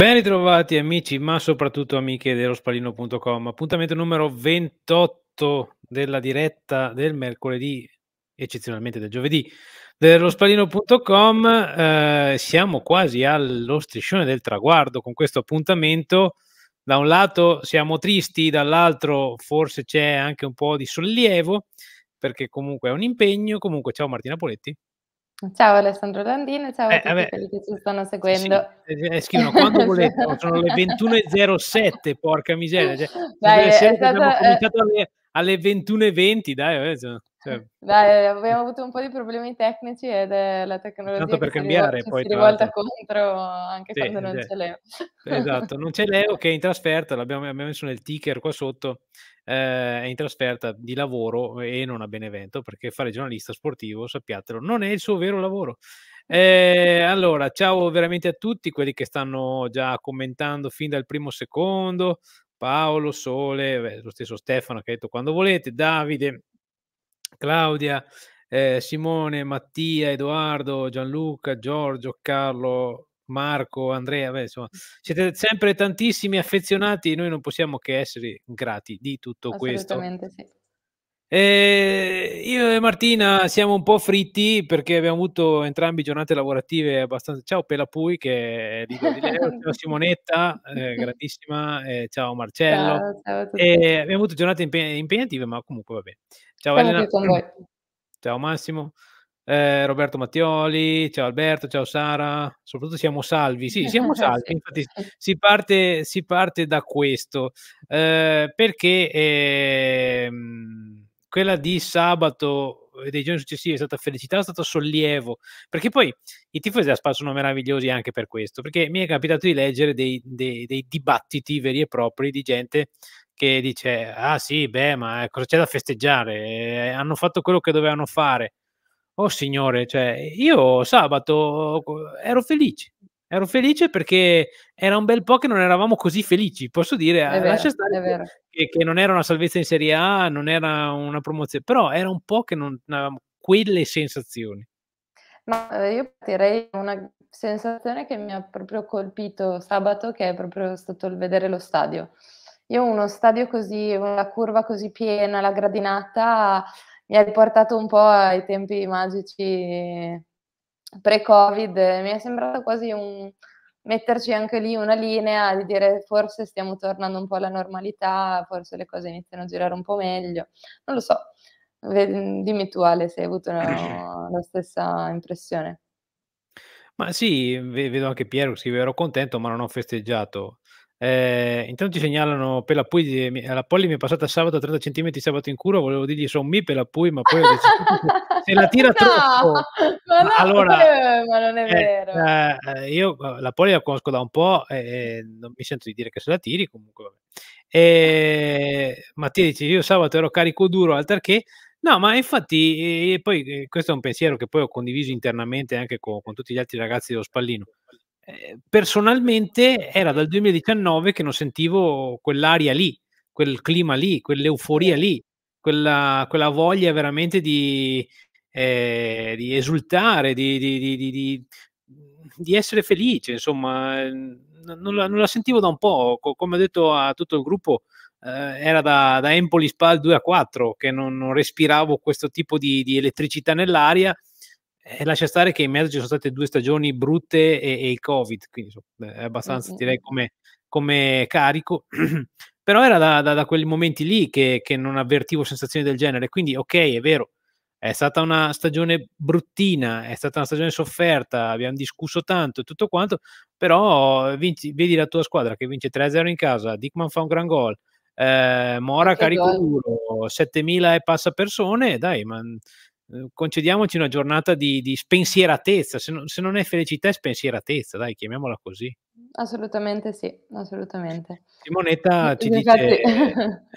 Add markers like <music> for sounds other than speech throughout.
Ben ritrovati amici, ma soprattutto amiche dello spallino.com. Appuntamento numero 28 della diretta del mercoledì, eccezionalmente del giovedì, dello spallino.com. Eh, siamo quasi allo striscione del traguardo con questo appuntamento. Da un lato siamo tristi, dall'altro forse c'è anche un po' di sollievo, perché comunque è un impegno. Comunque, ciao Martina Poletti. Ciao Alessandro Landini, ciao eh, a tutti quelli che ci stanno seguendo. Sì, eh, eh, scrivono quando <laughs> volete, sono le 21.07, porca miseria. Cioè, dai, stato, abbiamo eh, cominciato alle, alle 21.20, dai. Vabbè, cioè, Dai, abbiamo avuto un po' di problemi tecnici ed è la tecnologia tanto per cambiare, rivolta, poi, si rivolta contro anche sì, quando non c'è Leo. Esatto, non c'è Leo che è in trasferta, l'abbiamo messo nel ticker qua sotto, eh, è in trasferta di lavoro e non a Benevento, perché fare giornalista sportivo, sappiatelo, non è il suo vero lavoro. Eh, allora, ciao veramente a tutti quelli che stanno già commentando fin dal primo secondo. Paolo, Sole, beh, lo stesso Stefano che ha detto quando volete, Davide, Claudia, eh, Simone, Mattia, Edoardo, Gianluca, Giorgio, Carlo, Marco, Andrea, beh, insomma, siete sempre tantissimi affezionati, e noi non possiamo che essere grati di tutto questo. Assolutamente sì. Eh, io e Martina siamo un po' fritti perché abbiamo avuto entrambi giornate lavorative abbastanza. Ciao Pelapui, che è di Galileo, <laughs> ciao Simonetta, eh, grandissima, eh, ciao Marcello. Ciao, ciao abbiamo avuto giornate impeg- impegnative, ma comunque va bene. Ciao Siamo Elena. Ciao Massimo. Eh, Roberto Mattioli, ciao Alberto, ciao Sara, soprattutto siamo salvi, sì, <laughs> siamo salvi, infatti si parte, si parte da questo, eh, perché eh, quella di sabato e dei giorni successivi è stata felicità, è stato sollievo, perché poi i tifosi della Spal sono meravigliosi anche per questo, perché mi è capitato di leggere dei, dei, dei dibattiti veri e propri di gente che dice, ah sì, beh, ma cosa c'è da festeggiare? Eh, hanno fatto quello che dovevano fare. Oh signore, cioè, io sabato ecco, ero felice, Ero felice perché era un bel po' che non eravamo così felici, posso dire, è vero, è vero. Che, che, non era una salvezza in Serie A, non era una promozione, però era un po' che non avevamo quelle sensazioni. Ma eh, io direi una sensazione che mi ha proprio colpito sabato, che è proprio stato il vedere lo stadio. Io uno stadio così, una curva così piena, la gradinata, mi ha riportato un po' ai tempi magici pre-Covid, eh, mi è sembrato quasi un metterci anche lì una linea di dire forse stiamo tornando un po' alla normalità, forse le cose iniziano a girare un po' meglio, non lo so. Dimmi tu Ale se hai avuto una, <coughs> la stessa impressione. Ma sì, vedo anche Piero, sì, ero contento, ma non ho festeggiato. Eh, intanto ci segnalano per la Pui, eh, la Polly mi è passata sabato a 30 cm sabato in cura, volevo dirgli sono mi per la Pui, ma poi deciso <laughs> se la tira no, troppo. Ma, no, allora, ma non è vero. Eh, eh io eh, la Polly la conosco da un po' e non mi sento di dire che se la tiri comunque. Eh, Mattia dice io sabato ero carico duro, altar che No, ma infatti, poi questo è un pensiero che poi ho condiviso internamente anche con, con tutti gli altri ragazzi dello Spallino Ehm, personalmente era dal 2019 che non sentivo quell'aria lì, quel clima lì, quell'euforia certo. lì, quella, quella voglia veramente di, eh, di esultare, di, di, di, mhmm, essere felice, insomma, ehm, non la, non la, sentivo da un po', come ho detto a tutto il gruppo, eh, era da, da Empoli Spal 2 a 4 che non, non respiravo questo tipo di elettricità nell'aria e eh, lascia stare che in mezzo ci sono state due stagioni brutte e, e il Covid, quindi è mm, abbastanza mm, direi mm. come, come carico. <clears throat> Però era da, da, da, quei momenti lì che, che, non avvertivo sensazioni del genere. Quindi, ok, è vero, è stata una stagione bruttina, è stata una stagione sofferta, abbiamo discusso tanto e tutto quanto. Però vinci, vedi la tua squadra che vince 3-0 in casa, Dickman fa un gran gol, eh, Mora carico duro, 7.000 e passa persone, dai, ma Uhm, concediamoci una giornata di, di spensieratezza, se, no, se, non è felicità è spensieratezza, dai, chiamiamola così. Assolutamente sì, assolutamente. Simonetta ci Infatti... Esatto.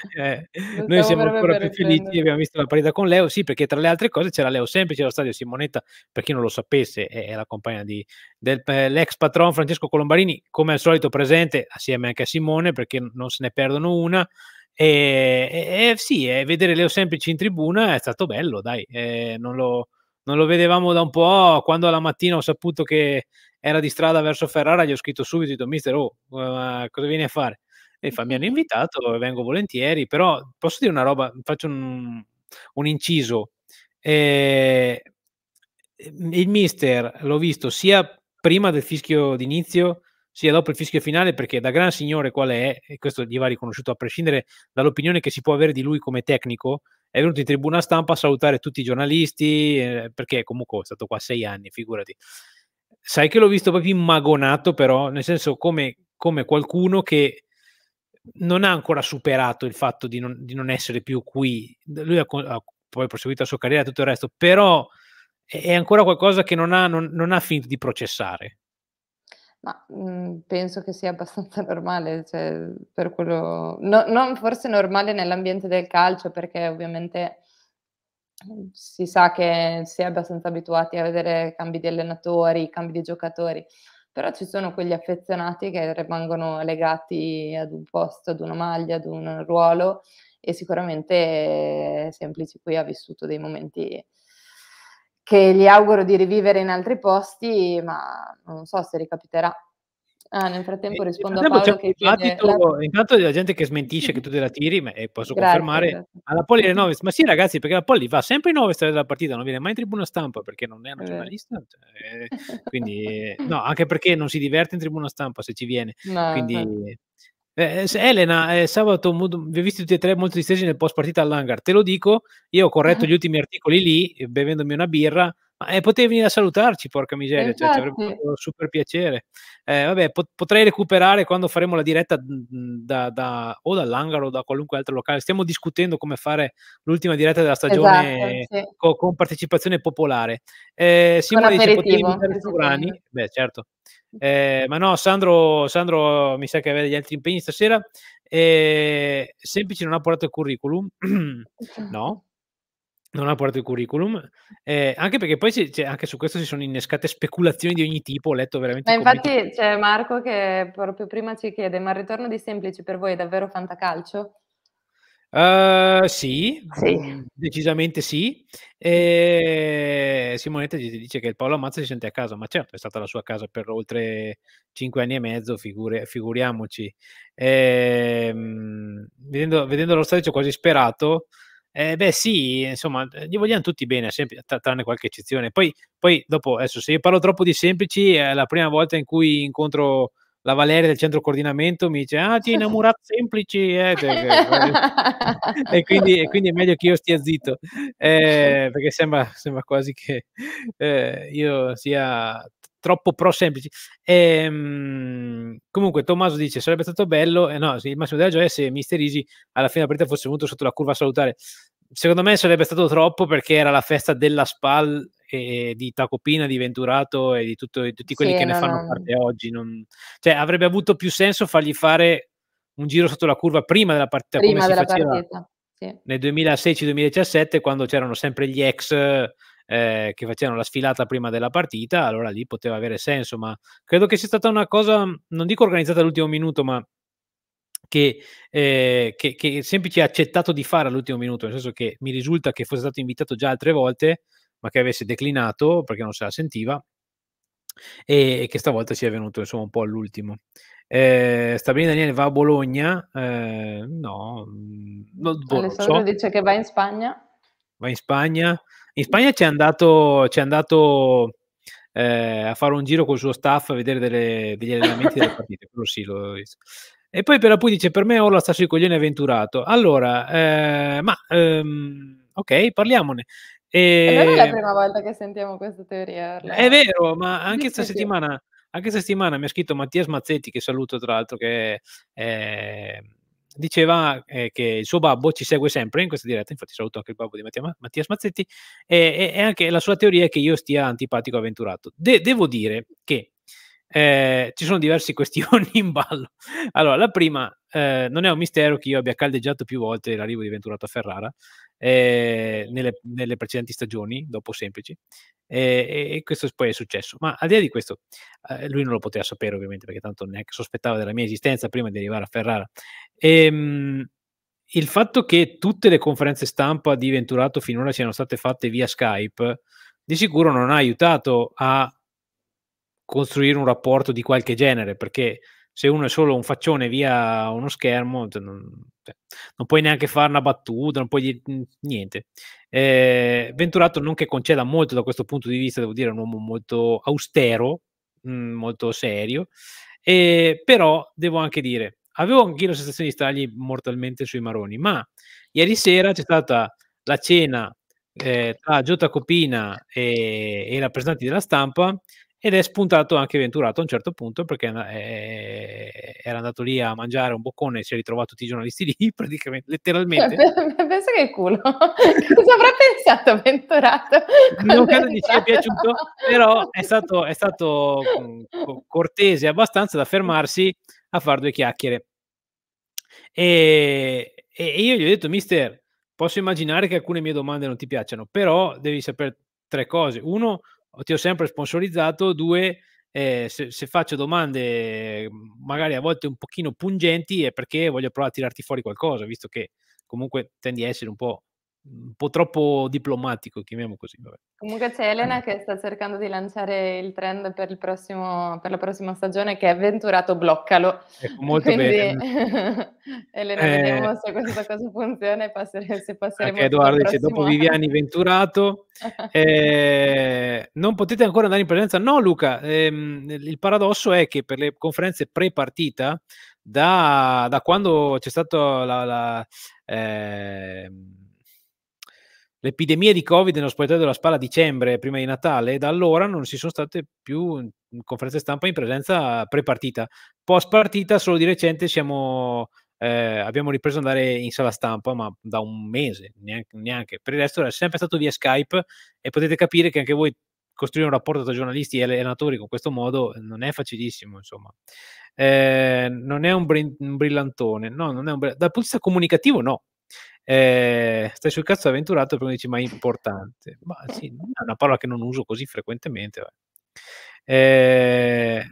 dice, <laughs> eh, noi siamo ancora più felici, abbiamo visto la partita con Leo, sì, perché tra le altre cose c'era Leo Semplice allo stadio Simonetta, per chi non lo sapesse, è, è la compagna di, dell'ex eh, patron Francesco Colombarini, come al solito presente, assieme anche a Simone, perché non se ne perdono una, e, e, e sì, e vedere Leo Semplici in tribuna è stato bello, dai, eh, non, lo, non, lo, vedevamo da un po'. Quando alla mattina ho saputo che era di strada verso Ferrara, gli ho scritto subito, ho detto, mister, oh, eh, cosa vieni a fare? E fa, mi hanno invitato, vengo volentieri, però posso dire una roba, faccio un, un inciso. Eh, il mister l'ho visto sia prima del fischio d'inizio sia dopo il fischio finale, perché da gran signore qual è, e questo gli va riconosciuto a prescindere dall'opinione che si può avere di lui come tecnico, è venuto in tribuna stampa a salutare tutti i giornalisti, eh, perché comunque è stato qua sei anni, figurati. Sai che l'ho visto proprio immagonato, però, nel senso come, come qualcuno che non ha ancora superato il fatto di non, di non essere più qui. Lui ha, ha poi proseguito la sua carriera e tutto il resto, però è ancora qualcosa che non ha, non, non ha finito di processare. Ma mh, mhmm, penso che sia abbastanza normale, cioè, per quello... no- non forse normale nell'ambiente del calcio, perché ovviamente mhmm, si sa che si è abbastanza abituati a vedere cambi di allenatori, cambi di giocatori, però ci sono quegli affezionati che rimangono legati ad un posto, ad una maglia, ad un ruolo e sicuramente Semplici qui ha vissuto dei momenti che gli auguro di rivivere in altri posti, ma non so se ricapiterà. Ah, nel frattempo eh, rispondo nel frattempo a Paolo che dibattito, la... intanto c'è la gente che smentisce <laughs> che tu te la tiri ma, e eh, posso grazie, confermare grazie. alla Polli del 9 ma sì ragazzi perché la Polli va sempre in 9 della partita non viene mai in tribuna stampa perché non è una giornalista cioè, eh, <laughs> quindi eh, no anche perché non si diverte in tribuna stampa se ci viene no, quindi no. Eh, eh Elena, eh, sabato vi ho visti tutti e tre molto distesi nel post partita all'hangar. Te lo dico, io ho corretto ah. gli ultimi articoli lì, eh, bevendomi una birra, ma eh, potevi venire a salutarci, porca miseria, cioè, ci avrebbe esatto. fatto super piacere. Eh, vabbè, pot- potrei recuperare quando faremo la diretta mhmm, mhmm, da, da, o dall'angaro o da qualunque altro locale. Stiamo discutendo come fare l'ultima diretta della stagione esatto, sì. con, con partecipazione popolare. Eh, Simone dice, potevi invitare Turani? Beh, certo. Eh, ma no, Sandro, Sandro, mi sa che aveva degli altri impegni stasera. Eh, semplice, non ha portato il curriculum. <clears throat> Esatto. no, non ha portato il curriculum, eh, anche perché poi c- c- anche su questo si sono innescate speculazioni di ogni tipo, ho letto veramente... Ma infatti commenti. c'è Marco che proprio prima ci chiede, ma il ritorno di Semplici per voi è davvero fantacalcio? Uh, sì, sì, decisamente sì. E Simonetta ti dice che il Paolo Ammazza si sente a casa, ma certo, è stata la sua casa per oltre cinque anni e mezzo, figure, figuriamoci. E, ehm, vedendo, vedendo lo stadio ci ho quasi sperato. Eh, beh, sì, insomma, gli vogliamo tutti bene, sempre, tranne qualche eccezione. Poi, poi, dopo, adesso, se io parlo troppo di semplici, è la prima volta in cui incontro la Valeria del centro coordinamento mi dice ah ti innamorati semplici eh, <laughs> e, quindi, e, quindi, è meglio che io stia zitto eh, perché sembra, sembra, quasi che eh, io sia troppo pro semplici. Ehm, comunque, Tommaso dice: Sarebbe stato bello, eh, no, il massimo della gioia se Mister Easy alla fine della partita fosse venuto sotto la curva a salutare. Secondo me sarebbe stato troppo perché era la festa della SPAL e di Tacopina, di Venturato e di, tutto, di tutti quelli sì, che no, ne fanno no. parte oggi. Non... Cioè, avrebbe avuto più senso fargli fare un giro sotto la curva prima della partita, prima come della si faceva partita, sì. nel 2016-2017, quando c'erano sempre gli ex eh, che facevano la sfilata prima della partita, allora lì poteva avere senso, ma credo che sia stata una cosa, non dico organizzata all'ultimo minuto, ma che, eh, che, che semplice ha accettato di fare all'ultimo minuto, nel senso che mi risulta che fosse stato invitato già altre volte, ma che avesse declinato perché non se la sentiva e, e che stavolta sia venuto insomma un po' all'ultimo. Eh, sta Daniele, va a Bologna? Eh, no, mm, non, Alessandro so. dice che va in Spagna. Va in Spagna? In Spagna c'è andato, c'è andato eh, a fare un giro col suo staff a vedere delle, degli allenamenti delle <laughs> partite, quello sì, l'ho visto. E poi per appunto dice, per me Orla sta sui coglioni avventurato. Allora, eh, ma ehm, ok, parliamone. E... Non è la prima volta che sentiamo questa teoria. La... È vero, ma anche questa settimana settimana mi ha scritto Mattias Mazzetti, che saluto tra l'altro, che è, diceva eh, che il suo babbo ci segue sempre in questa diretta, infatti saluto anche il babbo di Mattia, Mattia Smazzetti, e, e, anche la sua teoria è che io stia antipatico avventurato. De- devo dire che eh, ci sono diverse <laughs> questioni in ballo. Allora, la prima, eh, non è un mistero che io abbia caldeggiato più volte l'arrivo di Venturato a Ferrara eh, nelle, nelle, precedenti stagioni, dopo semplici, e, e, questo poi è successo. Ma al di là di questo, eh, lui non lo poteva sapere ovviamente perché tanto neanche sospettava della mia esistenza prima di arrivare a Ferrara. E, ehm, mh, il fatto che tutte le conferenze stampa di Venturato finora siano state fatte via Skype di sicuro non ha aiutato a costruire un rapporto di qualche genere perché se uno è solo un faccione via uno schermo, non, non puoi neanche fare una battuta, non puoi dire niente. Eh, Venturato non che conceda molto da questo punto di vista, devo dire, è un uomo molto austero, mh, mm, molto serio, eh, però devo anche dire, avevo anche la sensazione di stargli mortalmente sui maroni, ma ieri sera c'è stata la cena eh, tra Giotta Copina e, e i rappresentanti della stampa ed è spuntato anche Venturato a un certo punto perché è, eh, era andato lì a mangiare un boccone e si è ritrovato tutti i giornalisti <laughs> lì praticamente, letteralmente. Cioè, <laughs> Penso che culo, <laughs> cosa avrà pensato Venturato? Non credo gli sia piaciuto, però è stato, è stato mm, cortese abbastanza da fermarsi a fare due chiacchiere. E, e io gli ho detto, mister, posso immaginare che alcune mie domande non ti piacciono, però devi sapere tre cose. Uno, ti ho sempre sponsorizzato, due, eh, se, se, faccio domande mm, magari a volte un pochino pungenti è perché voglio provare a tirarti fuori qualcosa, visto che comunque tendi a essere un po' un po' troppo diplomatico, chiamiamo così. Vabbè. Comunque c'è Elena che sta cercando di lanciare il trend per, il prossimo, per la prossima stagione che è Venturato bloccalo. Ecco, molto Quindi, bene. <laughs> Elena, eh... vediamo se questa cosa funziona e passere, se passeremo... Anche Edoardo dice, dopo Viviani Venturato, <laughs> eh, non potete ancora andare in presenza? No Luca, ehm, il paradosso è che per le conferenze pre-partita, da, da quando c'è stata la... la eh, L'epidemia di Covid nello spogliatoio della Spalla a dicembre, prima di Natale, e da allora non si sono state più conferenze stampa in presenza pre-partita. Post partita, solo di recente, siamo, eh, abbiamo ripreso ad andare in sala stampa, ma da un mese neanche, neanche. Per il resto è sempre stato via Skype e potete capire che anche voi costruire un rapporto tra giornalisti e allenatori con questo modo non è facilissimo, insomma. Eh, non è un, bri- un brillantone, no, non è un bri- dal punto di vista comunicativo no, eh, stai sul cazzo avventurato perché dici ma è importante. Ma sì, è una parola che non uso così frequentemente. Eh,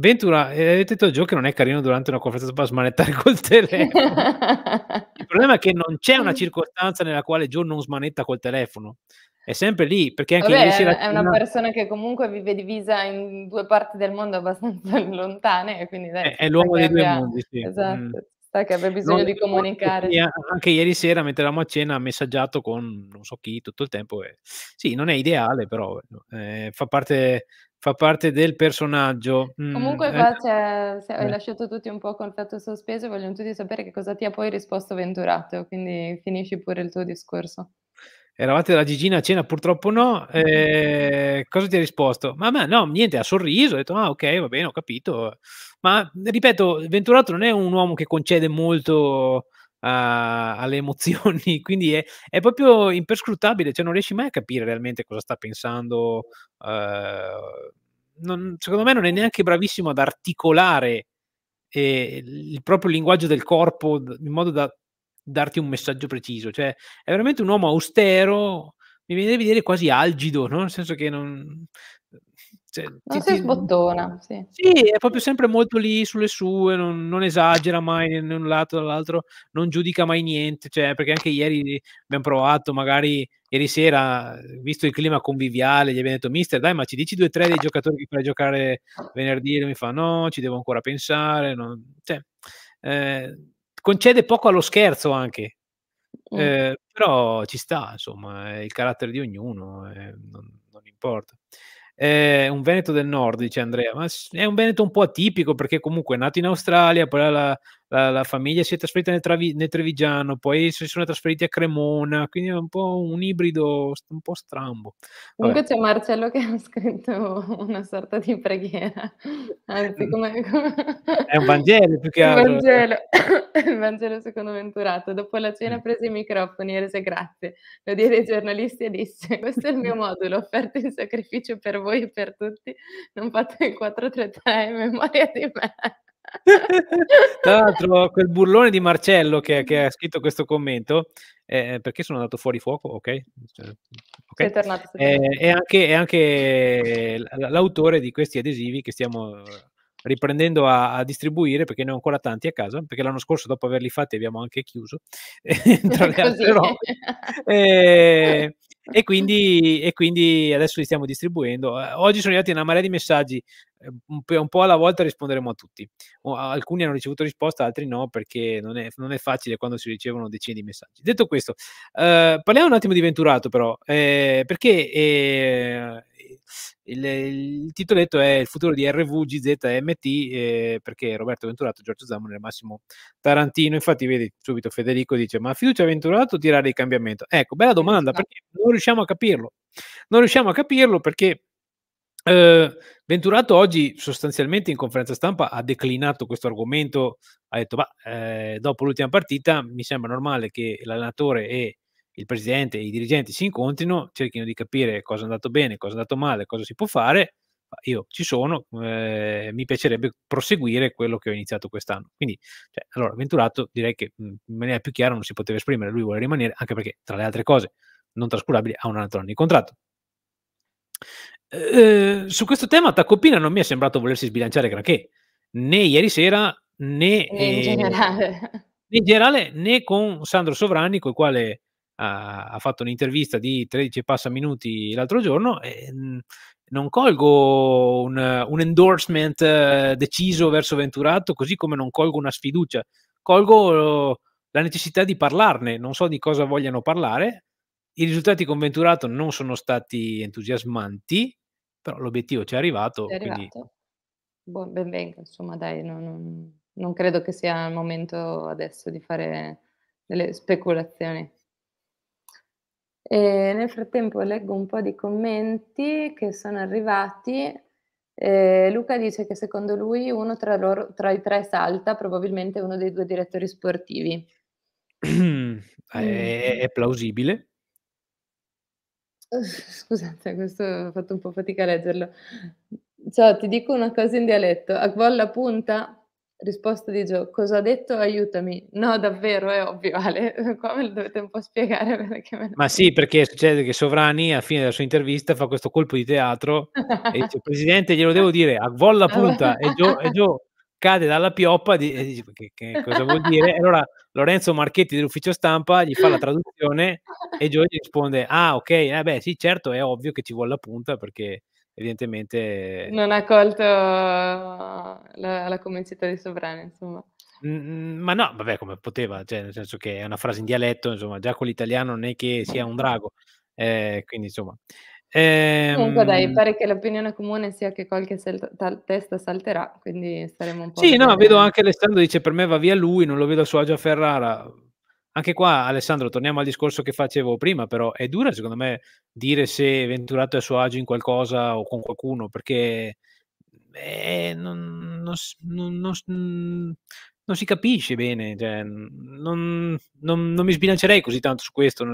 Ventura, eh, avete detto Gio che non è carino durante una conferenza per smanettare col <laughs> telefono. Il problema è che non c'è una <laughs> circostanza nella quale Gio non smanetta col telefono. È sempre lì, perché anche Vabbè, ieri È una, una persona che comunque vive divisa in due parti del mondo abbastanza <laughs> lontane, quindi dai, è, è l'uomo dei due mondi, sì. Mm. Esatto. Mm artista che aveva bisogno non, di comunicare. Anche ieri sera, mentre eravamo a cena, ha messaggiato con non so chi tutto il tempo. E, sì, non è ideale, però eh, fa, parte, fa, parte, del personaggio. Mm, Comunque, qua eh, eh. Cioè, se hai eh. lasciato tutti un po' col fatto sospeso, vogliono tutti sapere che cosa ti ha poi risposto Venturato, quindi finisci pure il tuo discorso. Eravate da Gigina a cena? Purtroppo no. Eh, cosa ti ha risposto? Ma, ma no, niente, ha sorriso, ha detto, ah ok, va bene, ho capito. Ma ripeto, Venturato non è un uomo che concede molto a, alle emozioni, <laughs> quindi è, è, proprio imperscrutabile, cioè non riesci mai a capire realmente cosa sta pensando. Eh, non, secondo me non è neanche bravissimo ad articolare eh, il proprio linguaggio del corpo in modo da darti un messaggio preciso. Cioè, è veramente un uomo austero, mi viene da vedere quasi algido, no? nel senso che non... Cioè, non ti, si sbottona, sì. sì. è proprio sempre molto lì sulle sue, non, non esagera mai in un lato o dall'altro, non giudica mai niente, cioè, perché anche ieri abbiamo provato, magari ieri sera, visto il clima conviviale, gli abbiamo detto, mister, dai, ma ci dici due o tre dei giocatori che fai giocare venerdì? E mi fa, no, ci devo ancora pensare, no. cioè... Eh, concede poco allo scherzo anche. Mm. Eh, però ci sta, insomma, è il carattere di ognuno, eh, non, non, importa. È eh, un Veneto del Nord, dice Andrea, ma è un Veneto un po' atipico perché comunque è nato in Australia, poi alla, la, la famiglia si è trasferita nel, Travi, nel, Trevigiano, poi si sono trasferiti a Cremona, quindi è un po' un ibrido un po' strambo. Comunque c'è Marcello che <laughs> ha scritto una sorta di preghiera, anzi mm. come... è un Vangelo più che altro. <coughs> Il Vangelo, il Vangelo secondo Venturato, dopo la cena mm. ha preso i microfoni e rese grazie, lo diede ai giornalisti e disse questo è il mio <laughs> modulo, offerto in sacrificio per voi e per tutti, non fate il 433 in memoria di me. <laughs> Tra l'altro, quel burlone di Marcello che, che ha scritto questo commento, eh, eh perché sono andato fuori fuoco, ok? Cioè, okay. Tornato, eh, è, anche, è anche l'autore di questi adesivi che stiamo riprendendo a, a, distribuire perché ne ho ancora tanti a casa perché l'anno scorso dopo averli fatti abbiamo anche chiuso <laughs> tra <laughs> le altre robe eh, e, quindi, e, quindi, adesso li stiamo distribuendo. Eh, oggi sono arrivati una marea di messaggi, eh, un po' alla volta risponderemo a tutti. Alcuni hanno ricevuto risposta, altri no, perché non è, non è facile quando si ricevono decine di messaggi. Detto questo, eh, parliamo un attimo di Venturato però, eh, perché eh, il, il, titoletto è Il futuro di RVGZMT eh, perché Roberto Venturato, Giorgio Zamone e Massimo Tarantino. Infatti, vedi subito Federico dice: Ma fiducia Venturato o tirare il cambiamento? Ecco, bella domanda esatto. perché non riusciamo a capirlo. Non riusciamo a capirlo perché. Eh, Venturato oggi sostanzialmente in conferenza stampa ha declinato questo argomento, ha detto, ma eh, dopo l'ultima partita mi sembra normale che l'allenatore e il presidente e i dirigenti si incontrino, cerchino di capire cosa è andato bene, cosa è andato male, cosa si può fare. Io ci sono, eh, mi piacerebbe proseguire quello che ho iniziato quest'anno. Quindi, cioè, allora, Venturato direi che in maniera più chiara non si poteva esprimere, lui vuole rimanere, anche perché, tra le altre cose, non trascurabili, ha un altro anno di contratto. Eh, eh su questo tema Tacopina non mi è sembrato volersi sbilanciare granché, né ieri sera né, né in, eh, generale. né in generale né con Sandro Sovranni, col quale ha fatto un'intervista di 13 e passa minuti l'altro giorno e mhmm, non colgo un, un endorsement eh, deciso verso Venturato, così come non colgo una sfiducia, colgo la necessità di parlarne, non so di cosa vogliano parlare. I risultati con Venturato non sono stati entusiasmanti, però l'obiettivo ci è arrivato. È arrivato. Quindi... Buon, ben venga, insomma, dai, non, non, non credo che sia il momento adesso di fare delle speculazioni. E nel frattempo leggo un po' di commenti che sono arrivati. Eh, Luca dice che secondo lui uno tra, loro, tra i tre salta, probabilmente uno dei due direttori sportivi. <clears throat> Mm. è, è plausibile. Eh, scusate, questo ho fatto un po' fatica a leggerlo. Ciao, ti dico una cosa in dialetto. Akbol la punta? risposta di Gio, cosa ha detto? Aiutami. No, davvero, è ovvio, Ale, <laughs> qua me lo dovete un po' spiegare. <laughs> Me... Ma sì, perché succede che Sovrani, a fine della sua intervista, fa questo colpo di teatro e dice, <laughs> Presidente, glielo devo dire, a volla punta, e Gio, e Gio cade dalla pioppa di, e dice, che, che, cosa vuol dire? E allora Lorenzo Marchetti dell'ufficio stampa gli fa la traduzione e Gio gli risponde, ah ok, eh beh sì, certo, è ovvio che ci vuole la punta perché evidentemente... Eh, non ha colto eh, la, la convincita di Sovrana, insomma. ma no, vabbè, come poteva, cioè, nel senso che è una frase in dialetto, insomma, già con l'italiano non è che sia un drago, eh, quindi insomma... Ehm... Comunque dai, ehm, pare che l'opinione comune sia che qualche sel- tal- testa salterà, quindi saremo un po'... Sì, no, vedo anche Alessandro dice per me va via lui, non lo vedo a suo agio a Ferrara, anche qua Alessandro, torniamo al discorso che facevo prima, però è dura secondo me dire se Venturato è a suo agio in qualcosa o con qualcuno, perché eh, non, non, non, mm, non, si capisce bene, cioè, non, mi sbilancerei così tanto su questo.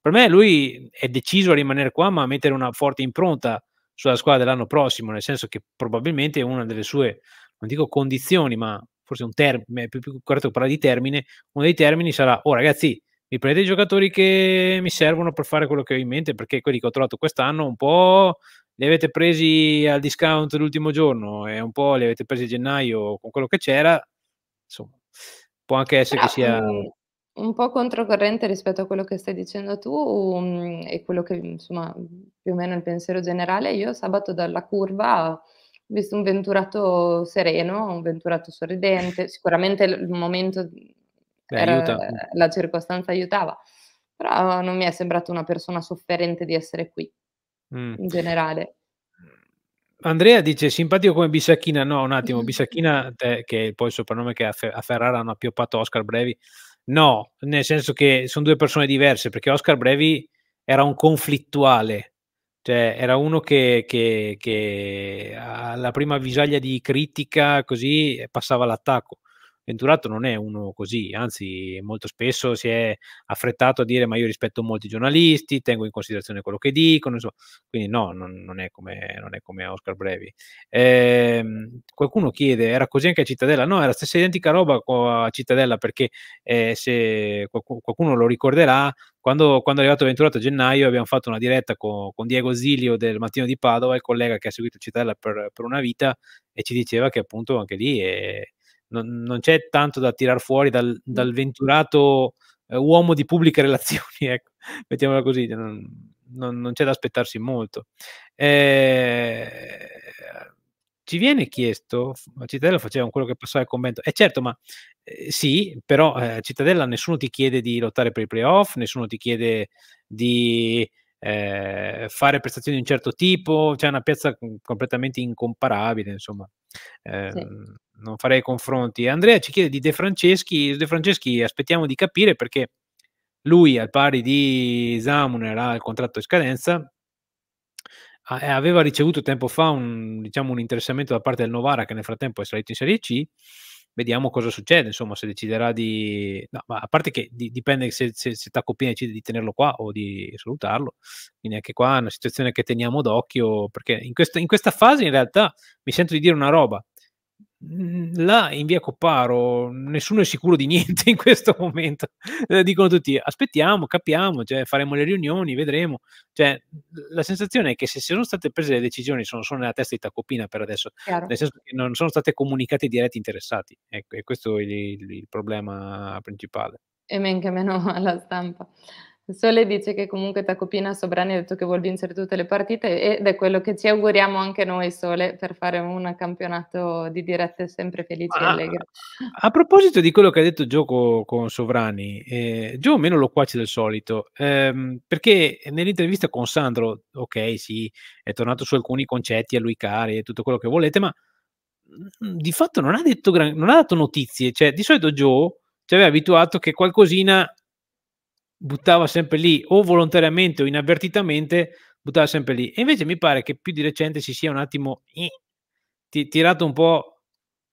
Per me lui è deciso a rimanere qua, ma a mettere una forte impronta sulla squadra dell'anno prossimo, nel senso che probabilmente è una delle sue, non dico condizioni, ma forse un termine, più, più corretto parlare di termine, uno dei termini sarà, oh ragazzi, mi prendete i giocatori che mi servono per fare quello che ho in mente, perché quelli che ho trovato quest'anno un po' li avete presi al discount l'ultimo giorno e un po' li avete presi a gennaio con quello che c'era, insomma, può anche essere Però, che sia... Mm, un po' controcorrente rispetto a quello che stai dicendo tu mm, e quello che, insomma, più o meno il pensiero generale, io sabato dalla curva visto un venturato sereno, un venturato sorridente, sicuramente il momento, Beh, mm, era, eh, la circostanza aiutava, però non mi è sembrata una persona sofferente di essere qui, mm. in generale. Andrea dice simpatico come Bisacchina, no un attimo, <laughs> Bisacchina te, che è poi il soprannome che a, Fe- a Ferrara hanno appioppato Oscar Brevi, no, nel senso che sono due persone diverse perché Oscar Brevi era un conflittuale, cioè, era uno che, che, che alla prima visaglia di critica così passava l'attacco Venturato non è uno così, anzi molto spesso si è affrettato a dire ma io rispetto molti giornalisti, tengo in considerazione quello che dicono, insomma. quindi no, non, non, è come, non, è come, Oscar Brevi. Eh, qualcuno chiede, era così anche a Cittadella? No, era la stessa identica roba a Cittadella perché eh, se qualcuno lo ricorderà, quando, quando, è arrivato Venturato a gennaio abbiamo fatto una diretta con, con, Diego Zilio del Mattino di Padova, il collega che ha seguito Cittadella per, per, una vita, e ci diceva che appunto anche lì è, non, non c'è tanto da tirar fuori dal, dal venturato eh, uomo di pubbliche <laughs> relazioni, ecco, mettiamola così, cioè, non, non, non c'è da aspettarsi molto. Eh, ci viene chiesto, Cittadella faceva quello che passava al convento, e eh certo, ma eh, sì, però eh, Cittadella nessuno ti chiede di lottare per i playoff, nessuno ti chiede di eh, fare prestazioni di un certo tipo, c'è cioè una piazza completamente incomparabile, insomma. Eh, sì. Ehm, non farei confronti. Andrea ci chiede di De Franceschi, De Franceschi aspettiamo di capire perché lui al pari di Zamuner ha il contratto di scadenza, aveva ricevuto tempo fa un, diciamo, un interessamento da parte del Novara che nel frattempo è salito in Serie C vediamo cosa succede, insomma, se deciderà di... No, ma a parte che di, dipende se, se, se Tacopina decide di tenerlo qua o di salutarlo, quindi anche qua è una situazione che teniamo d'occhio, perché in questa, in questa fase in realtà mi sento di dire una roba, Mhmm, là in via Copparo nessuno è sicuro di <laughs> niente in questo momento. Eh, dicono tutti aspettiamo, capiamo, cioè, faremo le riunioni, vedremo. Cioè, la sensazione è che se sono state prese le decisioni sono solo nella testa di Tacopina per adesso, Chiaro. nel senso che non sono state comunicate ai diretti interessati. Ecco, e questo è il, il problema principale. E men che meno <laughs> alla stampa. Sole dice che comunque Tacopina Sobrani ha detto che vuol vincere tutte le partite ed è quello che ci auguriamo anche noi Sole per fare un campionato di dirette sempre felice ah, e allegre. A proposito di quello che ha detto Gioco con, con Sovrani, eh, Gio meno loquace del solito, ehm, perché nell'intervista con Sandro, ok sì, è tornato su alcuni concetti a lui cari e tutto quello che volete, ma mm, di fatto non ha, detto gran, non ha dato notizie, cioè di solito Gio ci aveva abituato che qualcosina buttava sempre lì, o volontariamente o inavvertitamente, buttava sempre lì. E invece mi pare che più di recente si sia un attimo eh, tirato un po'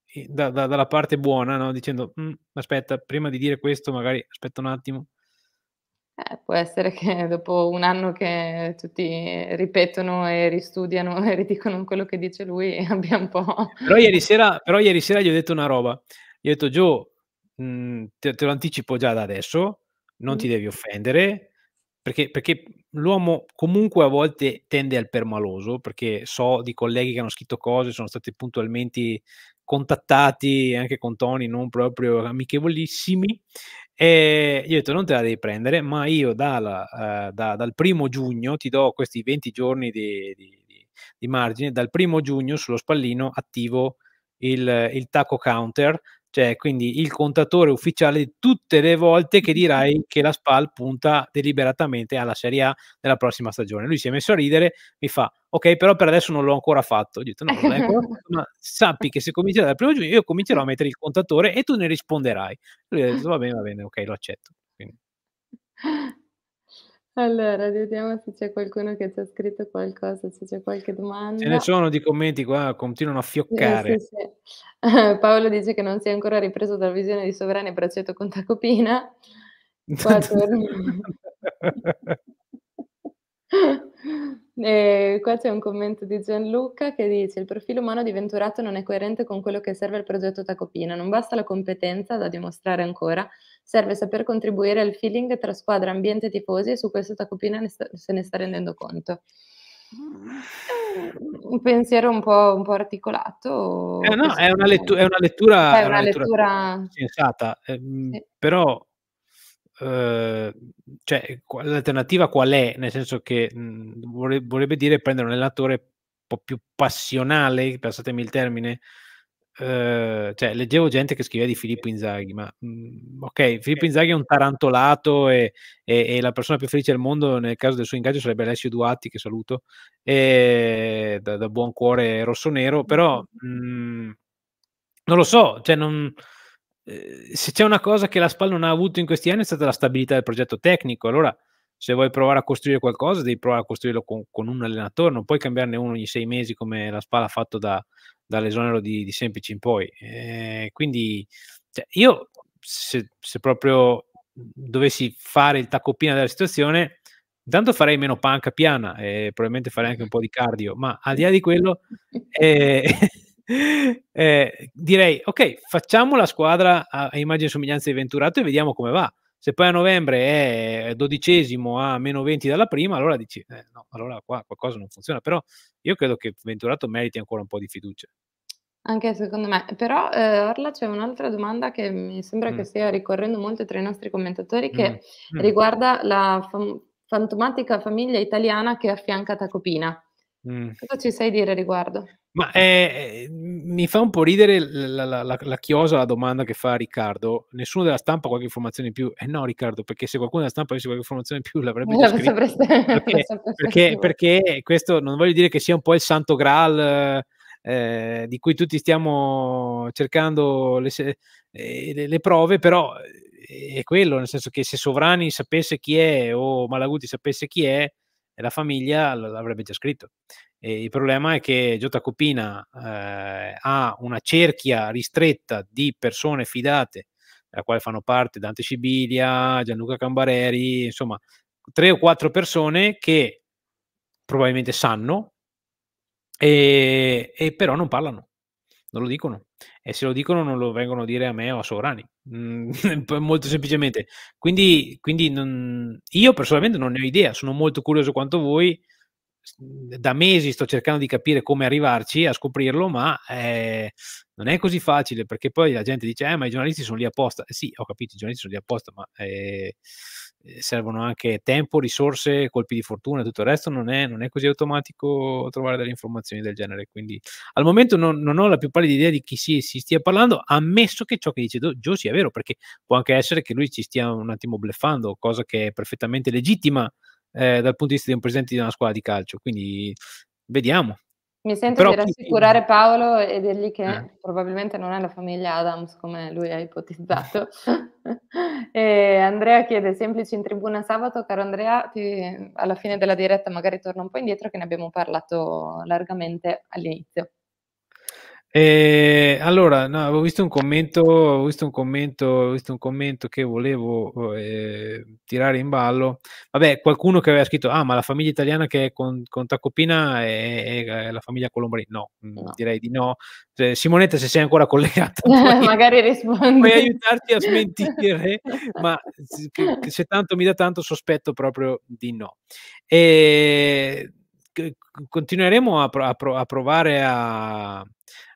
eh, da, da, dalla parte buona, no? dicendo mm, aspetta, prima di dire questo magari aspetta un attimo. Eh, può essere che <laughs> dopo un anno che tutti ripetono e ristudiano <laughs> e ridicono quello che dice lui, <laughs> abbia un po'. Però ieri sera, però ieri sera gli ho detto una roba. Gli ho detto, Gio, mm, te, te, lo anticipo già da adesso, non ti devi offendere, perché, perché, l'uomo comunque a volte tende al permaloso, perché so di colleghi che hanno scritto cose, sono stati puntualmente contattati anche con toni non proprio amichevolissimi, e gli ho detto non te la devi prendere, ma io dalla, uh, da, dal primo giugno ti do questi 20 giorni di, di, di, di margine, dal primo giugno sullo spallino attivo il, il taco counter cioè quindi il contatore ufficiale tutte le volte che dirai che la SPAL punta deliberatamente alla Serie A della prossima stagione. Lui si è messo a ridere, mi fa ok, però per adesso non l'ho ancora fatto. Gli Ho detto no, non l'hai ancora <laughs> fatto, ma sappi che se comincerà dal primo giugno io comincerò a mettere il contatore e tu ne risponderai. Lui ha detto va bene, va bene, ok, lo accetto. Quindi. Allora, vediamo se c'è qualcuno che ci ha scritto qualcosa, se c'è qualche domanda. Ce ne sono di commenti qua, continuano a Eh, sì, fioccare. sì. <laughs> Paolo dice che non si è ancora ripreso dalla visione di Sovrani e braccetto con tacopina. Qua <laughs> <laughs> E qua c'è un commento di Gianluca che dice: Il profilo umano di Venturato non è coerente con quello che serve al progetto Tacopina. Non basta la competenza da dimostrare ancora, serve saper contribuire al feeling tra squadra, ambiente e tifosi, e su questo Tacopina ne sta, se ne sta rendendo conto. Un pensiero un po', un po articolato. Eh no, è una, lettu- è una, lettura, è una, una lettura... lettura, sensata, eh, sì. però Ehm, cioè, l'alternativa qual è? Nel senso che mh, mhmm, vorrebbe, vorrebbe dire prendere un allenatore un po' più passionale, passatemi il termine. Eh, cioè, leggevo gente che scriveva di Filippo Inzaghi, ma mh, mhmm, ok, Filippo Inzaghi è un tarantolato e, e, e, la persona più felice del mondo nel caso del suo ingaggio sarebbe Alessio Duatti, che saluto, e, ehm, da, da buon cuore rosso-nero, però mh, mhmm, non lo so, cioè non... Eh, se c'è una cosa che la SPAL non ha avuto in questi anni è stata la stabilità del progetto tecnico. Allora, se vuoi provare a costruire qualcosa, devi provare a costruirlo con, con un allenatore, non puoi cambiarne uno ogni sei mesi come la SPAL ha fatto da, dall'esonero di, di Semplici in poi. Eh, quindi, cioè, io, se, se, proprio dovessi fare il taccopina della situazione, intanto farei meno panca piana e probabilmente farei anche un po' di cardio, ma al di là di quello... Eh, eh, direi, ok, facciamo la squadra a, a immagine e somiglianza di Venturato e vediamo come va. Se poi a novembre è dodicesimo a meno 20 dalla prima, allora dici, eh, no, allora qua qualcosa non funziona. Però io credo che Venturato meriti ancora un po' di fiducia. Anche secondo me, però eh, Orla c'è un'altra domanda che mi sembra mm. che stia ricorrendo molto tra i nostri commentatori che mm. mm. riguarda la fam- fantomatica famiglia italiana che affianca Tacopina. Mm. Cosa ci sai dire riguardo? Ma eh, eh, mi fa un po' ridere la, la, la, la, chiosa la domanda che fa Riccardo. Nessuno della stampa ha qualche informazione in più? Eh no, Riccardo, perché se qualcuno della stampa avesse qualche informazione in più l'avrebbe già scritto. <laughs> Perché, perché, perché, questo non voglio dire che sia un po' il santo graal eh, di cui tutti stiamo cercando le, eh, le, le prove, però eh, è quello, nel senso che se Sovrani sapesse chi è o Malaguti sapesse chi è, e la famiglia l'avrebbe già scritto. E il problema è che Giotta Copina eh, ha una cerchia ristretta di persone fidate, della quale fanno parte Dante Sibilia, Gianluca Cambareri, insomma, tre o quattro persone che probabilmente sanno e, e però non parlano, non lo dicono. E se lo dicono non lo vengono a dire a me o a Sovrani. Mm, <laughs> molto semplicemente. Quindi, quindi non, io personalmente non ne ho idea, sono molto curioso quanto voi. Da mesi sto cercando di capire come arrivarci a scoprirlo, ma eh, non è così facile perché poi la gente dice: eh, Ma i giornalisti sono lì apposta. Eh, sì, ho capito, i giornalisti sono lì apposta, ma eh, servono anche tempo, risorse, colpi di fortuna e tutto il resto, non è, non è, così automatico trovare delle informazioni del genere. Quindi al momento non, non ho la più pallida idea di chi si, si, stia parlando, ammesso che ciò che dice Joe sia vero, perché può anche essere che lui ci stia un attimo bleffando, cosa che è perfettamente legittima eh, dal punto di vista di un presidente di una squadra di calcio. Quindi vediamo, mi sento Però di rassicurare chi... Paolo e dirgli che eh. probabilmente non è la famiglia Adams come lui ha ipotizzato. <laughs> Andrea chiede semplici in tribuna sabato, caro Andrea, ti... alla fine della diretta magari torno un po' indietro che ne abbiamo parlato largamente all'inizio. Eh, allora, no, avevo visto un commento, ho visto un commento, ho visto un commento che volevo eh, tirare in ballo. Vabbè, qualcuno che aveva scritto, ah, ma la famiglia italiana che è con, con Tacopina è, è, la famiglia Colombari. No, mm, no, direi di no. Cioè, Simonetta, se sei ancora collegata, <laughs> puoi, magari rispondi. Puoi aiutarti a smentire, <laughs> ma se tanto mi dà tanto sospetto proprio di no. E eh, continueremo a, a, a provare a,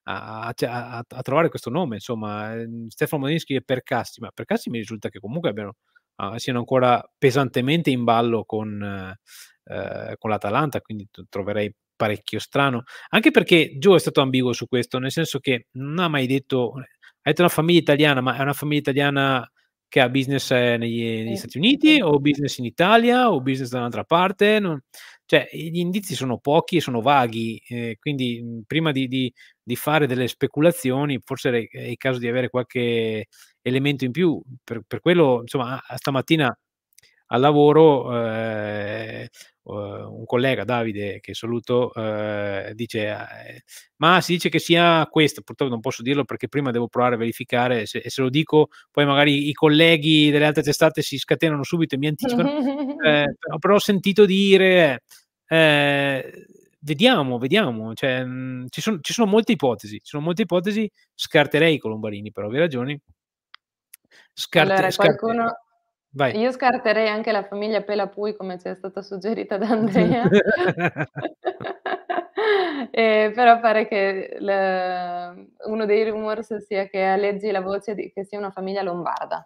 a, cioè, a, a trovare questo nome. Insomma, ehm, Stefano Modinsky e Percassi, ma Percassi mi risulta che comunque abbiano, uh, siano ancora pesantemente in ballo con, uh, con l'Atalanta, quindi troverei parecchio strano, anche perché Joe è stato ambiguo su questo, nel senso che non ha mai detto, ha detto una famiglia italiana, ma è una famiglia italiana che ha business eh, negli, negli Stati Uniti o business in Italia o business da un'altra parte, non, cioè, gli indizi sono pochi e sono vaghi, eh, quindi mhmm, prima di, di, di, fare delle speculazioni, forse è il caso di avere qualche elemento in più. Per, per quello, insomma, stamattina al lavoro eh, Uhm, un collega, Davide, che saluto, uhm, dice, ah, eh, ma si dice che sia questo, purtroppo non posso dirlo perché prima devo provare a verificare se, e se lo dico poi magari i colleghi delle altre testate si scatenano subito e mi anticipano, <laughs> eh, però ho sentito dire... Eh, vediamo, vediamo. Cioè, mh, mhmm, ci, sono, ci, sono, molte ipotesi. Ci sono molte ipotesi. Scarterei i Colombarini per ovvie ragioni. Scarte, allora, qualcuno, Vai. Io scarterei anche la famiglia Pelapui come ci è stata suggerita da Andrea. <laughs> eh, però pare che la, uno dei rumors sia che alleggi la voce di, che sia una famiglia lombarda.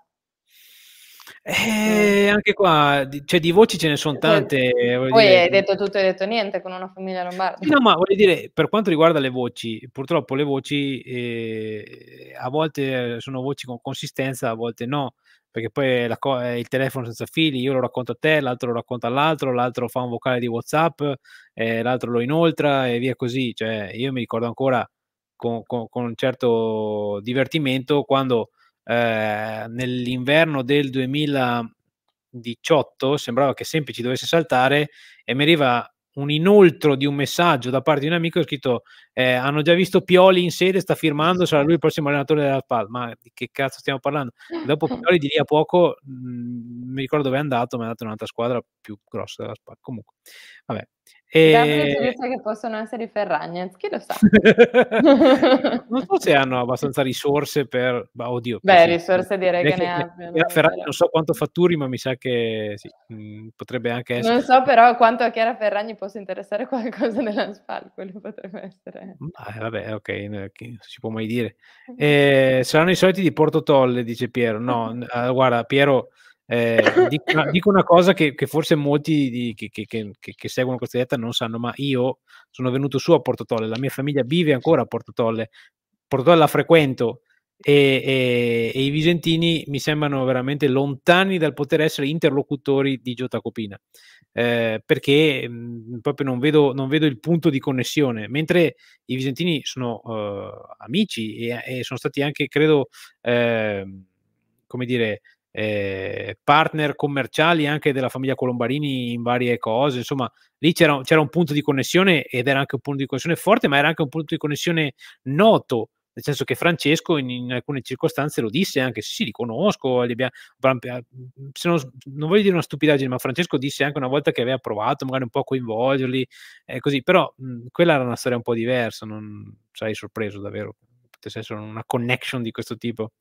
Eh, anche qua, cioè di voci ce ne sono tante. Poi dire. hai detto tutto e hai detto niente con una famiglia lombarda. No, ma voglio dire, per quanto riguarda le voci, purtroppo le voci eh, a volte sono voci con consistenza, a volte no perché poi la co- eh, il telefono senza fili, io lo racconto a te, l'altro lo racconta all'altro, l'altro fa un vocale di Whatsapp, eh, l'altro lo inoltra e via così. Cioè, io mi ricordo ancora con, con, con un certo divertimento quando eh, nell'inverno del 2018 sembrava che sempre ci dovesse saltare e mi arriva un inoltro di un messaggio da parte di un amico che ha scritto eh, hanno già visto Pioli in sede, sta firmando, sarà lui il prossimo allenatore della SPAL. Ma di che cazzo stiamo parlando? Dopo <laughs> Pioli di lì a poco, mh, mm, mi ricordo dove è andato, ma è andato in un'altra squadra più grossa della SPAL. Comunque, vabbè. E... Gabriel dice che possono essere i Ferragnez, chi lo sa? <laughs> non so se hanno abbastanza risorse per... Bah, oddio, Beh, sì. risorse direi che, che ne abbiano. non so quanto fatturi, ma mi sa che sì, mm, potrebbe anche essere... Non so però quanto a Chiara Ferragni possa interessare <laughs> qualcosa dell'Ansfalco, potrebbe essere... Ah, vabbè, ok, non si può mai dire. Eh, saranno i soliti di Porto Tolle, dice Piero. No, <laughs> ah, guarda, Piero eh, dico, una, <laughs> dico, una, cosa che, che forse molti di, che, che, che, seguono questa dieta non sanno, ma io sono venuto su a Portotolle, la mia famiglia vive ancora a Portotolle, Portotolle la frequento e, e, e i Visentini mi sembrano veramente lontani dal poter essere interlocutori di Giota Copina, eh, perché mh, mm, proprio non vedo, non vedo, il punto di connessione, mentre i Visentini sono eh, amici e, e, sono stati anche, credo, ehm, come dire, eh, partner commerciali anche della famiglia Colombarini in varie cose, insomma lì c'era, c'era, un punto di connessione ed era anche un punto di connessione forte, ma era anche un punto di connessione noto, nel senso che Francesco in, in alcune circostanze lo disse anche, sì sì li conosco, li abbiamo, eh, se non, non, voglio dire una stupidaggine, ma Francesco disse anche una volta che aveva provato magari un po' a coinvolgerli, eh, così, però mh, quella era una storia un po' diversa, non sarei sorpreso davvero nel senso una connection di questo tipo.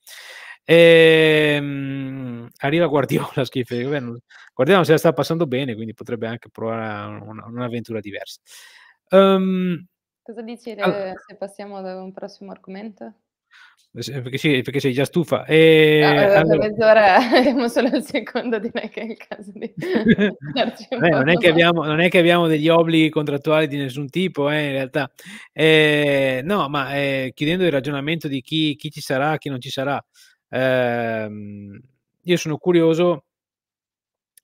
E, ehm, arriva Guardiola, <laughs> schifo, Guardiola se la sta passando bene, quindi potrebbe anche provare una, un'avventura diversa. Um, Cosa dici allora, se passiamo ad un prossimo argomento? Eh, perché sei, perché sei già stufa. E... Ah, allora... mezz'ora abbiamo <laughs> solo il secondo, direi che è il caso di <laughs> Beh, non, è che abbiamo, non è che abbiamo degli obblighi contrattuali di nessun tipo, eh, in realtà. Eh, no, ma eh, chiudendo il ragionamento di chi, chi, ci sarà, chi non ci sarà, ehm, io sono curioso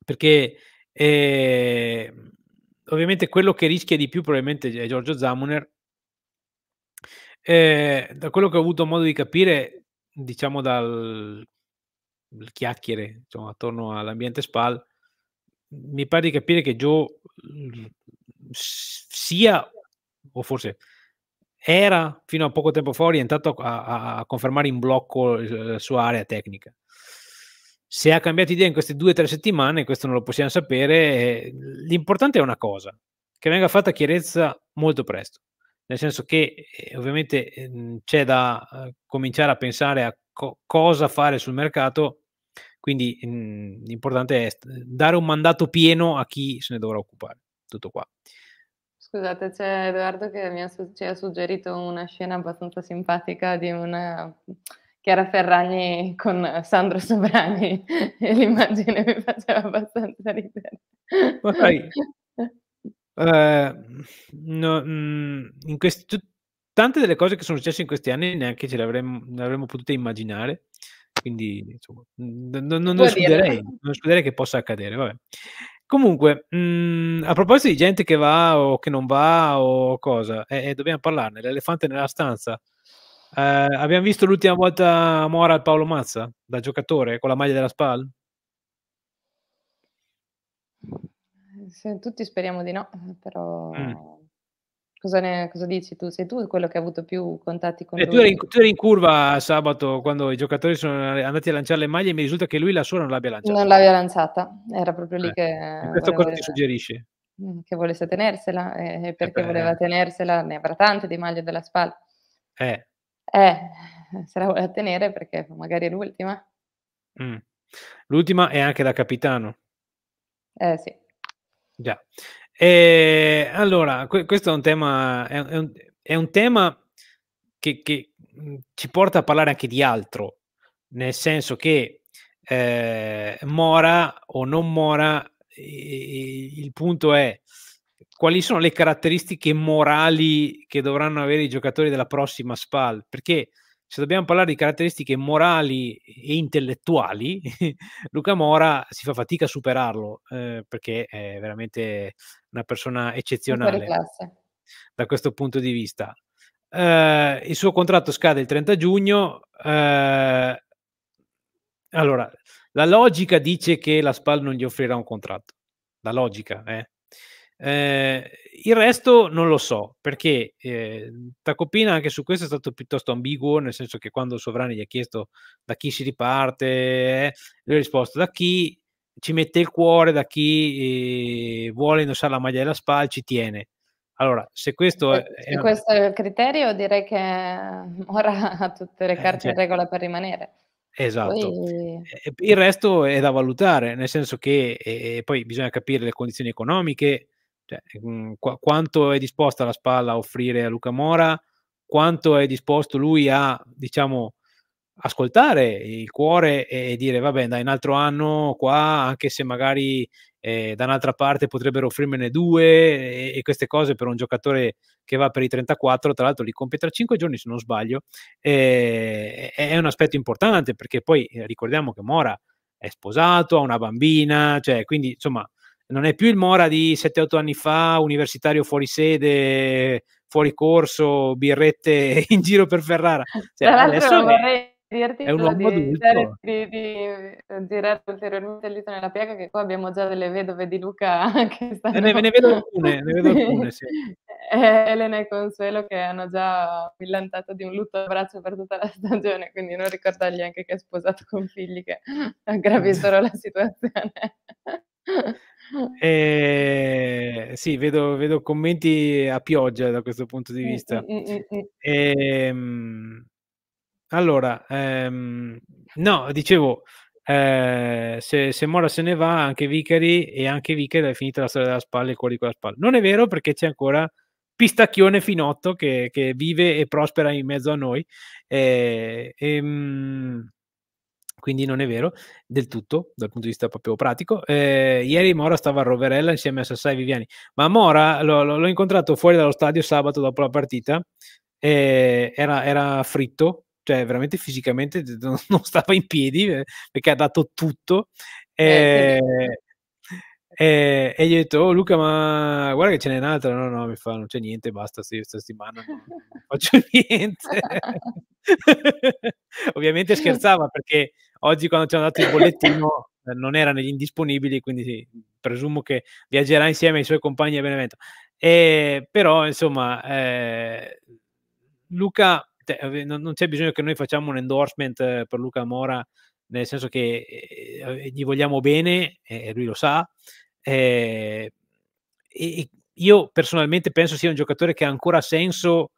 perché eh, ovviamente quello che rischia di più probabilmente è Giorgio Zamuner, eh, da quello che ho avuto modo di capire, diciamo dal chiacchiere diciamo, attorno all'ambiente SPAL, mi pare di capire che Joe sia, o forse era fino a poco tempo fa orientato a, a confermare in blocco eh, la sua area tecnica. Se ha cambiato idea in queste due o tre settimane, questo non lo possiamo sapere. Eh, l'importante è una cosa, che venga fatta chiarezza molto presto nel senso che eh, ovviamente eh, c'è da eh, cominciare a pensare a co- cosa fare sul mercato, quindi mh, mm, l'importante è eh, dare un mandato pieno a chi se ne dovrà occupare. Tutto qua. Scusate, c'è Edoardo che mi ha, ci ha suggerito una scena abbastanza simpatica di una Chiara Ferragni con Sandro Sobrani <laughs> e l'immagine mi faceva abbastanza ridere. Ma Ehm, no, mhmm, in quest tante delle cose che sono successe in questi anni neanche ce le avremmo le avremmo potute immaginare, quindi insomma, n non non Vuoi escluderei non escluderei che possa accadere, vabbè. Comunque, mhmm, a proposito di gente che va o che non va o cosa, eh, eh dobbiamo parlarne, l'elefante nella stanza. Ehm, abbiamo visto l'ultima volta Mora al Paolo Mazza, da giocatore, con la maglia della SPAL? se, tutti speriamo di no, però... Mm. Cosa, ne, cosa, dici tu? Sei tu quello che ha avuto più contatti con eh, tu, eri in, tu, eri in, curva sabato quando i giocatori sono andati a lanciare le maglie e mi risulta che lui la sua non l'abbia lanciata. Non l'abbia lanciata, era proprio lì eh, che... Questo cosa ti suggerisce? Mm, che volesse tenersela e eh perché eh, voleva tenersela, ne avrà tante di maglie della spalla. Eh. Eh, se la voleva tenere perché magari è l'ultima. Mm. L'ultima è anche da capitano. Eh sì. Già. E ehm, allora, que- questo è un tema, è un, è un tema che, che, mhmm, ci porta a parlare anche di altro, nel senso che eh, mora o non mora, eh, il punto è quali sono le caratteristiche morali che dovranno avere i giocatori della prossima SPAL, perché se dobbiamo parlare di caratteristiche morali e intellettuali, <laughs> Luca Mora si fa fatica a superarlo eh, perché è veramente una persona eccezionale da questo punto di vista. Eh, il suo contratto scade il 30 giugno. Eh, allora, la logica dice che la SPAL non gli offrirà un contratto. La logica, eh. Eh, il resto non lo so perché eh, Tacopina anche su questo è stato piuttosto ambiguo, nel senso che quando Sovrani gli ha chiesto da chi si riparte, eh, lui ha risposto da chi ci mette il cuore, da chi ehm, vuole indossare la maglia della SPAL ci tiene. Allora, se questo se, è, se questo è il criterio, direi che mm, ora ha <laughs> tutte le eh, carte cioè in cioè, regola per rimanere. Esatto. Poi... Il resto è da valutare, nel senso che poi bisogna capire le condizioni economiche, cioè, mm, qu- quanto è disposta la spalla a offrire a Luca Mora? Quanto è disposto lui a, diciamo, ascoltare il cuore e dire vabbè dai un altro anno qua anche se magari eh, da un'altra parte potrebbero offrirmene due e, e, queste cose per un giocatore che va per i 34 tra l'altro li compie tra 5 giorni se non sbaglio eh, è un aspetto importante perché poi eh, ricordiamo che Mora è sposato ha una bambina cioè quindi insomma non è più il Mora di 7-8 anni fa, universitario fuori sede, fuori corso, birrette <laughs> in giro per Ferrara. Cioè, adesso è, dirti è un uomo di, adulto. Di, di, girare ulteriormente il dito nella piega, che qua abbiamo già delle vedove di Luca <laughs> che eh, stanno... ne, ne vedo <laughs> alcune, ne vedo alcune, sì. Eh, Elena e Consuelo che hanno già millantato di un lutto abbraccio per tutta la stagione, quindi non ricordargli anche che è sposato con figli che aggravissero la situazione. Eh, sì, vedo, vedo, commenti a pioggia da questo punto di mm, vista. Eh, allora, ehm, no, dicevo, eh, se, se, Mora se ne va, anche Vicari e anche Vicari è finita la storia della spalla e cuori di quella spalla. Non è vero perché c'è ancora Pistacchione Finotto che, che vive e prospera in mezzo a noi. Eh, ehm, quindi non è vero del tutto dal punto di vista proprio pratico. Eh, ieri Mora stava a Roverella insieme a Sassai Viviani, ma Mora lo, lo, l'ho incontrato fuori dallo stadio sabato dopo la partita, eh, era, era, fritto, cioè veramente fisicamente non, <laughs> non stava in piedi eh, perché ha dato tutto. Eh, ehm, ehm, e gli ho detto, oh Luca, ma guarda che ce n'è un'altra. No, no, mi fa, non c'è niente, basta, sì, questa settimana non faccio <laughs> niente. <laughs> Ovviamente scherzava perché Oggi quando ci hanno dato il bollettino eh, non era negli indisponibili, quindi sì, presumo che viaggerà insieme ai suoi compagni a Benevento. E, però, insomma, eh, Luca, te, eh, non, non, c'è bisogno che noi facciamo un endorsement eh, per Luca Mora, nel senso che eh, gli vogliamo bene, e eh, lui lo sa. e, io personalmente penso sia un giocatore che ha ancora senso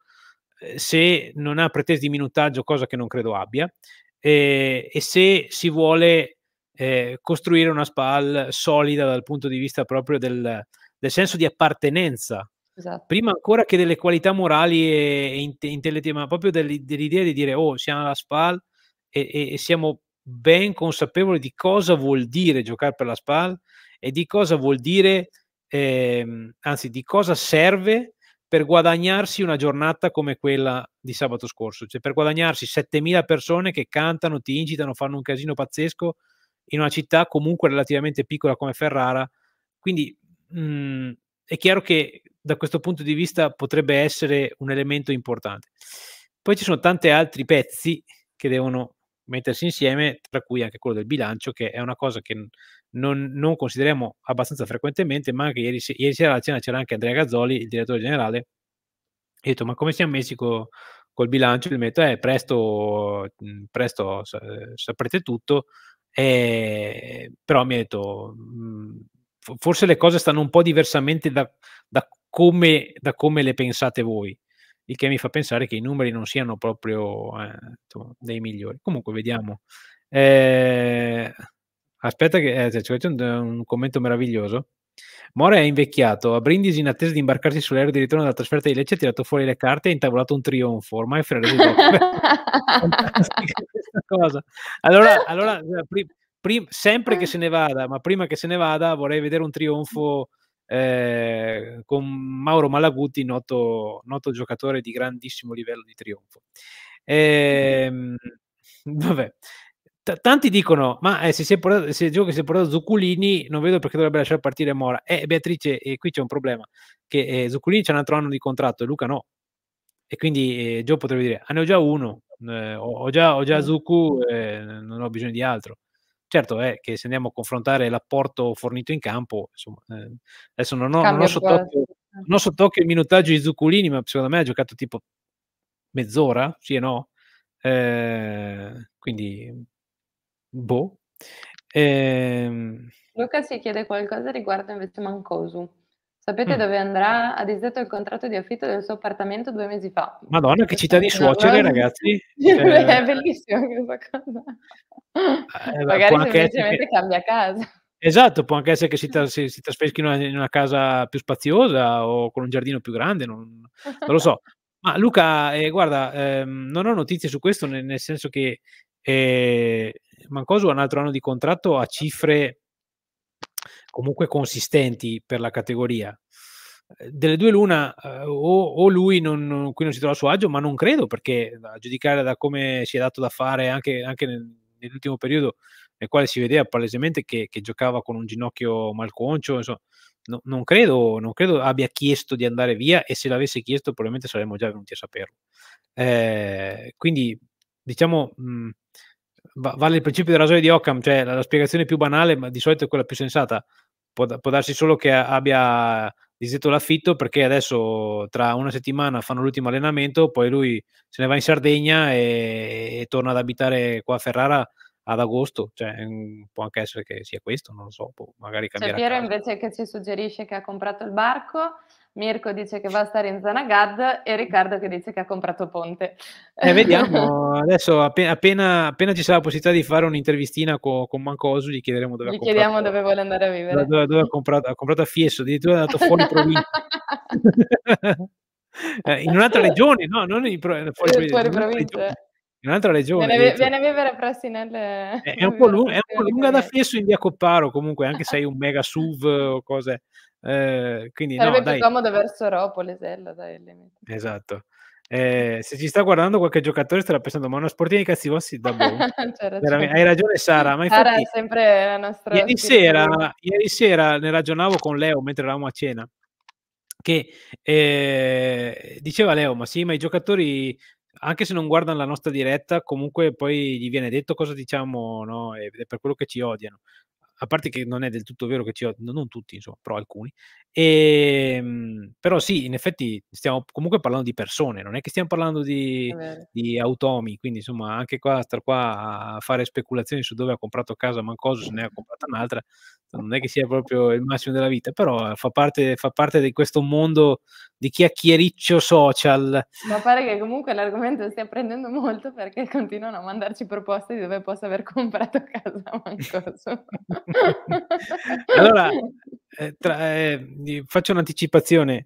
se non ha pretese di minutaggio, cosa che non credo abbia, eh, e se si vuole eh, costruire una SPAL solida dal punto di vista proprio del, del senso di appartenenza. Esatto. Prima ancora che delle qualità morali e, int- intellettuali, ma proprio del, dell'idea di dire oh, siamo alla SPAL e, e, e siamo ben consapevoli di cosa vuol dire giocare per la SPAL e di cosa vuol dire, ehm, anzi, di cosa serve per guadagnarsi una giornata come quella di sabato scorso, cioè per guadagnarsi 7.000 persone che cantano, ti incitano, fanno un casino pazzesco in una città comunque relativamente piccola come Ferrara. Quindi mh, mhmm, è chiaro che da questo punto di vista potrebbe essere un elemento importante. Poi ci sono tanti altri pezzi che devono mettersi insieme, tra cui anche quello del bilancio, che è una cosa che non, non consideriamo abbastanza frequentemente, ma anche ieri, ieri sera alla cena c'era anche Andrea Gazzoli, il direttore generale, e ho detto ma come siamo messi co, col bilancio? Gli metto, eh, presto, presto saprete tutto, eh, però mi ha detto, forse le cose stanno un po' diversamente da, da, come, da come le pensate voi il che mi fa pensare che i numeri non siano proprio eh, dei migliori. Comunque vediamo. Eh, Aspetta che eh, c'è un, un commento meraviglioso. More è invecchiato, a Brindisi in attesa di imbarcarsi sull'aereo di ritorno dalla trasferta di Lecce ha tirato fuori le carte e ha intavolato un trionfo, ormai Ferrari <laughs> questa cosa. Allora, allora eh, pri, pri, sempre che se ne vada, ma prima che se ne vada vorrei vedere un trionfo eh, con Mauro Malaguti, noto, noto, giocatore di grandissimo livello di trionfo. Eh, vabbè, T- tanti dicono, ma eh, se, si è portato, se il gioco si è portato Zucculini, non vedo perché dovrebbe lasciare partire Mora. Eh, Beatrice, eh, qui c'è un problema, che eh, Zucculini c'è un altro anno di contratto e Luca no. E quindi eh, Gio potrebbe dire, ah, ne ho già uno, eh, ho, ho, già, ho già mm. Zuccu, eh, non ho bisogno di altro. Certo è eh, che se andiamo a confrontare l'apporto fornito in campo, insomma, adesso non ho, non ho sott'occhio, non ho sott'occhio il minutaggio di Zucculini, ma secondo me ha giocato tipo mezz'ora, sì e no? Eh, quindi Boh. Ehm... Luca si chiede qualcosa riguardo invece Mancosu. Sapete mm. dove andrà? Ha disdetto il contratto di affitto del suo appartamento due mesi fa. Madonna, che città di suocere, ragazzi! <laughs> Cioè... È bellissima questa cosa. Eh, Magari semplicemente che... cambia casa. Esatto, può anche essere che si, tra- si, si trasferiscano in una casa più spaziosa o con un giardino più grande, non, non lo so. Ma Luca, eh, guarda, ehm, non ho notizie su questo, nel, nel senso che eh, Mancoso ha un altro anno di contratto a cifre comunque consistenti per la categoria. Delle due l'una, eh, o, o, lui non, qui non si trova a suo agio, ma non credo perché a giudicare da come si è dato da fare anche, anche nel, nell'ultimo periodo, nel quale si vedeva palesemente che, che giocava con un ginocchio malconcio, insomma, no, non, credo, non, credo, abbia chiesto di andare via e se l'avesse chiesto probabilmente saremmo già venuti a saperlo. Eh, quindi diciamo... Mh, vale il principio della ragione di Occam, cioè la, la, spiegazione più banale, ma di solito è quella più sensata. Può, può darsi solo che abbia disdetto l'affitto perché adesso tra una settimana fanno l'ultimo allenamento, poi lui se ne va in Sardegna e, e torna ad abitare qua a Ferrara ad agosto, cioè, mm, può anche essere che sia questo, non lo so, boh, magari cioè, cambierà. C'è Piero caso. invece che ci suggerisce che ha comprato il barco, Mirko dice che va a stare in zona GAD e Riccardo che dice che ha comprato Ponte. Eh, vediamo, <laughs> adesso appena, appena, appena, ci sarà la possibilità di fare un'intervistina con, con Mancosu gli chiederemo dove gli ha comprato. dove vuole andare a vivere. Dove, dove ha, comprato, ha comprato a Fiesso, addirittura è andato fuori provincia. <laughs> <laughs> eh, in un'altra regione, no, non in, fuori, fuori provincia un'altra regione. Viene, viene a vivere presso nelle... È, è, un po' lunga, è un po lunga da Fiesso in via Copparo, comunque, anche se hai <laughs> un mega SUV o cose. Eh, quindi, Sarebbe no, più dai. comodo verso Ropoli, dai, Esatto. Eh, se ci sta guardando qualche giocatore starà pensando ma una sportiva di cazzi vostri da boh. <laughs> hai ragione Sara ma infatti, Sara è sempre la nostra ieri sera, ieri sera, ne ragionavo con Leo mentre eravamo a cena che eh, diceva Leo ma sì ma i giocatori anche se non guardano la nostra diretta, comunque poi gli viene detto cosa diciamo, no? Ed è per quello che ci odiano a parte che non è del tutto vero che ci odiano, non tutti, insomma, però alcuni. E, ehm, però sì, in effetti stiamo comunque parlando di persone, non è che stiamo parlando di, di automi, quindi insomma anche qua star qua a fare speculazioni su dove ha comprato casa Mancoso, se ne ha comprata un'altra, non è che sia proprio il massimo della vita, però fa parte, fa parte di questo mondo di chiacchiericcio social. Ma pare che comunque l'argomento stia prendendo molto perché continuano a mandarci proposte di dove possa aver comprato <laughs> casa Mancoso. <laughs> allora, eh, tra, eh, faccio un'anticipazione.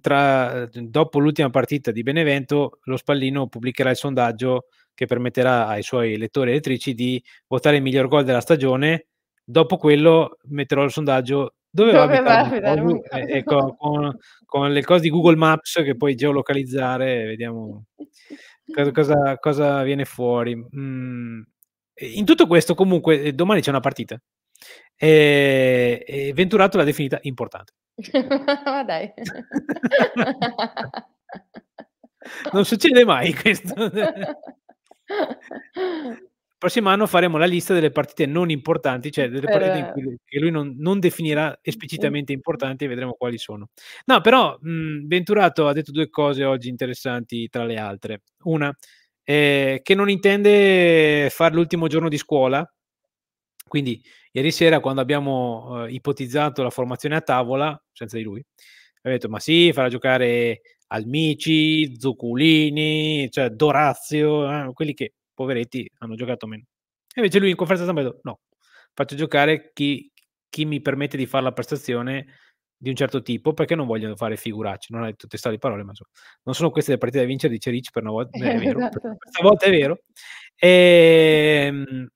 Tra, eh, dopo l'ultima partita di Benevento, lo Spallino pubblicherà il sondaggio che permetterà ai suoi lettori e lettrici di votare il miglior gol della stagione. Dopo quello metterò il sondaggio dove, dove va abitare eh, con, con, con, le cose di Google Maps che puoi geolocalizzare, vediamo <laughs> cosa, cosa viene fuori. Mm, in tutto questo, comunque, eh, domani c'è una partita. E, e Venturato l'ha definita importante. <laughs> Ma dai. <laughs> non succede mai questo. <laughs> prossimo anno faremo la lista delle partite non importanti, cioè delle per... Eh, partite in cui che lui non, non, definirà esplicitamente importanti e vedremo quali sono. No, però mh, Venturato ha detto due cose oggi interessanti tra le altre. Una, eh, che non intende fare l'ultimo giorno di scuola. Quindi ieri sera quando abbiamo eh, ipotizzato la formazione a tavola, senza di lui, ha detto ma sì, farà giocare Almici, Zucculini, cioè Dorazio, eh, quelli che poveretti hanno giocato meno. E invece lui in conferenza stampa ha detto no, faccio giocare chi, chi mi permette di fare la prestazione di un certo tipo perché non vogliono fare figuracce. Non ha detto testare parole, ma insomma, non sono queste le partite da vincere, dice Rich per una volta. <laughs> è vero, esatto. questa volta è vero. Ehm,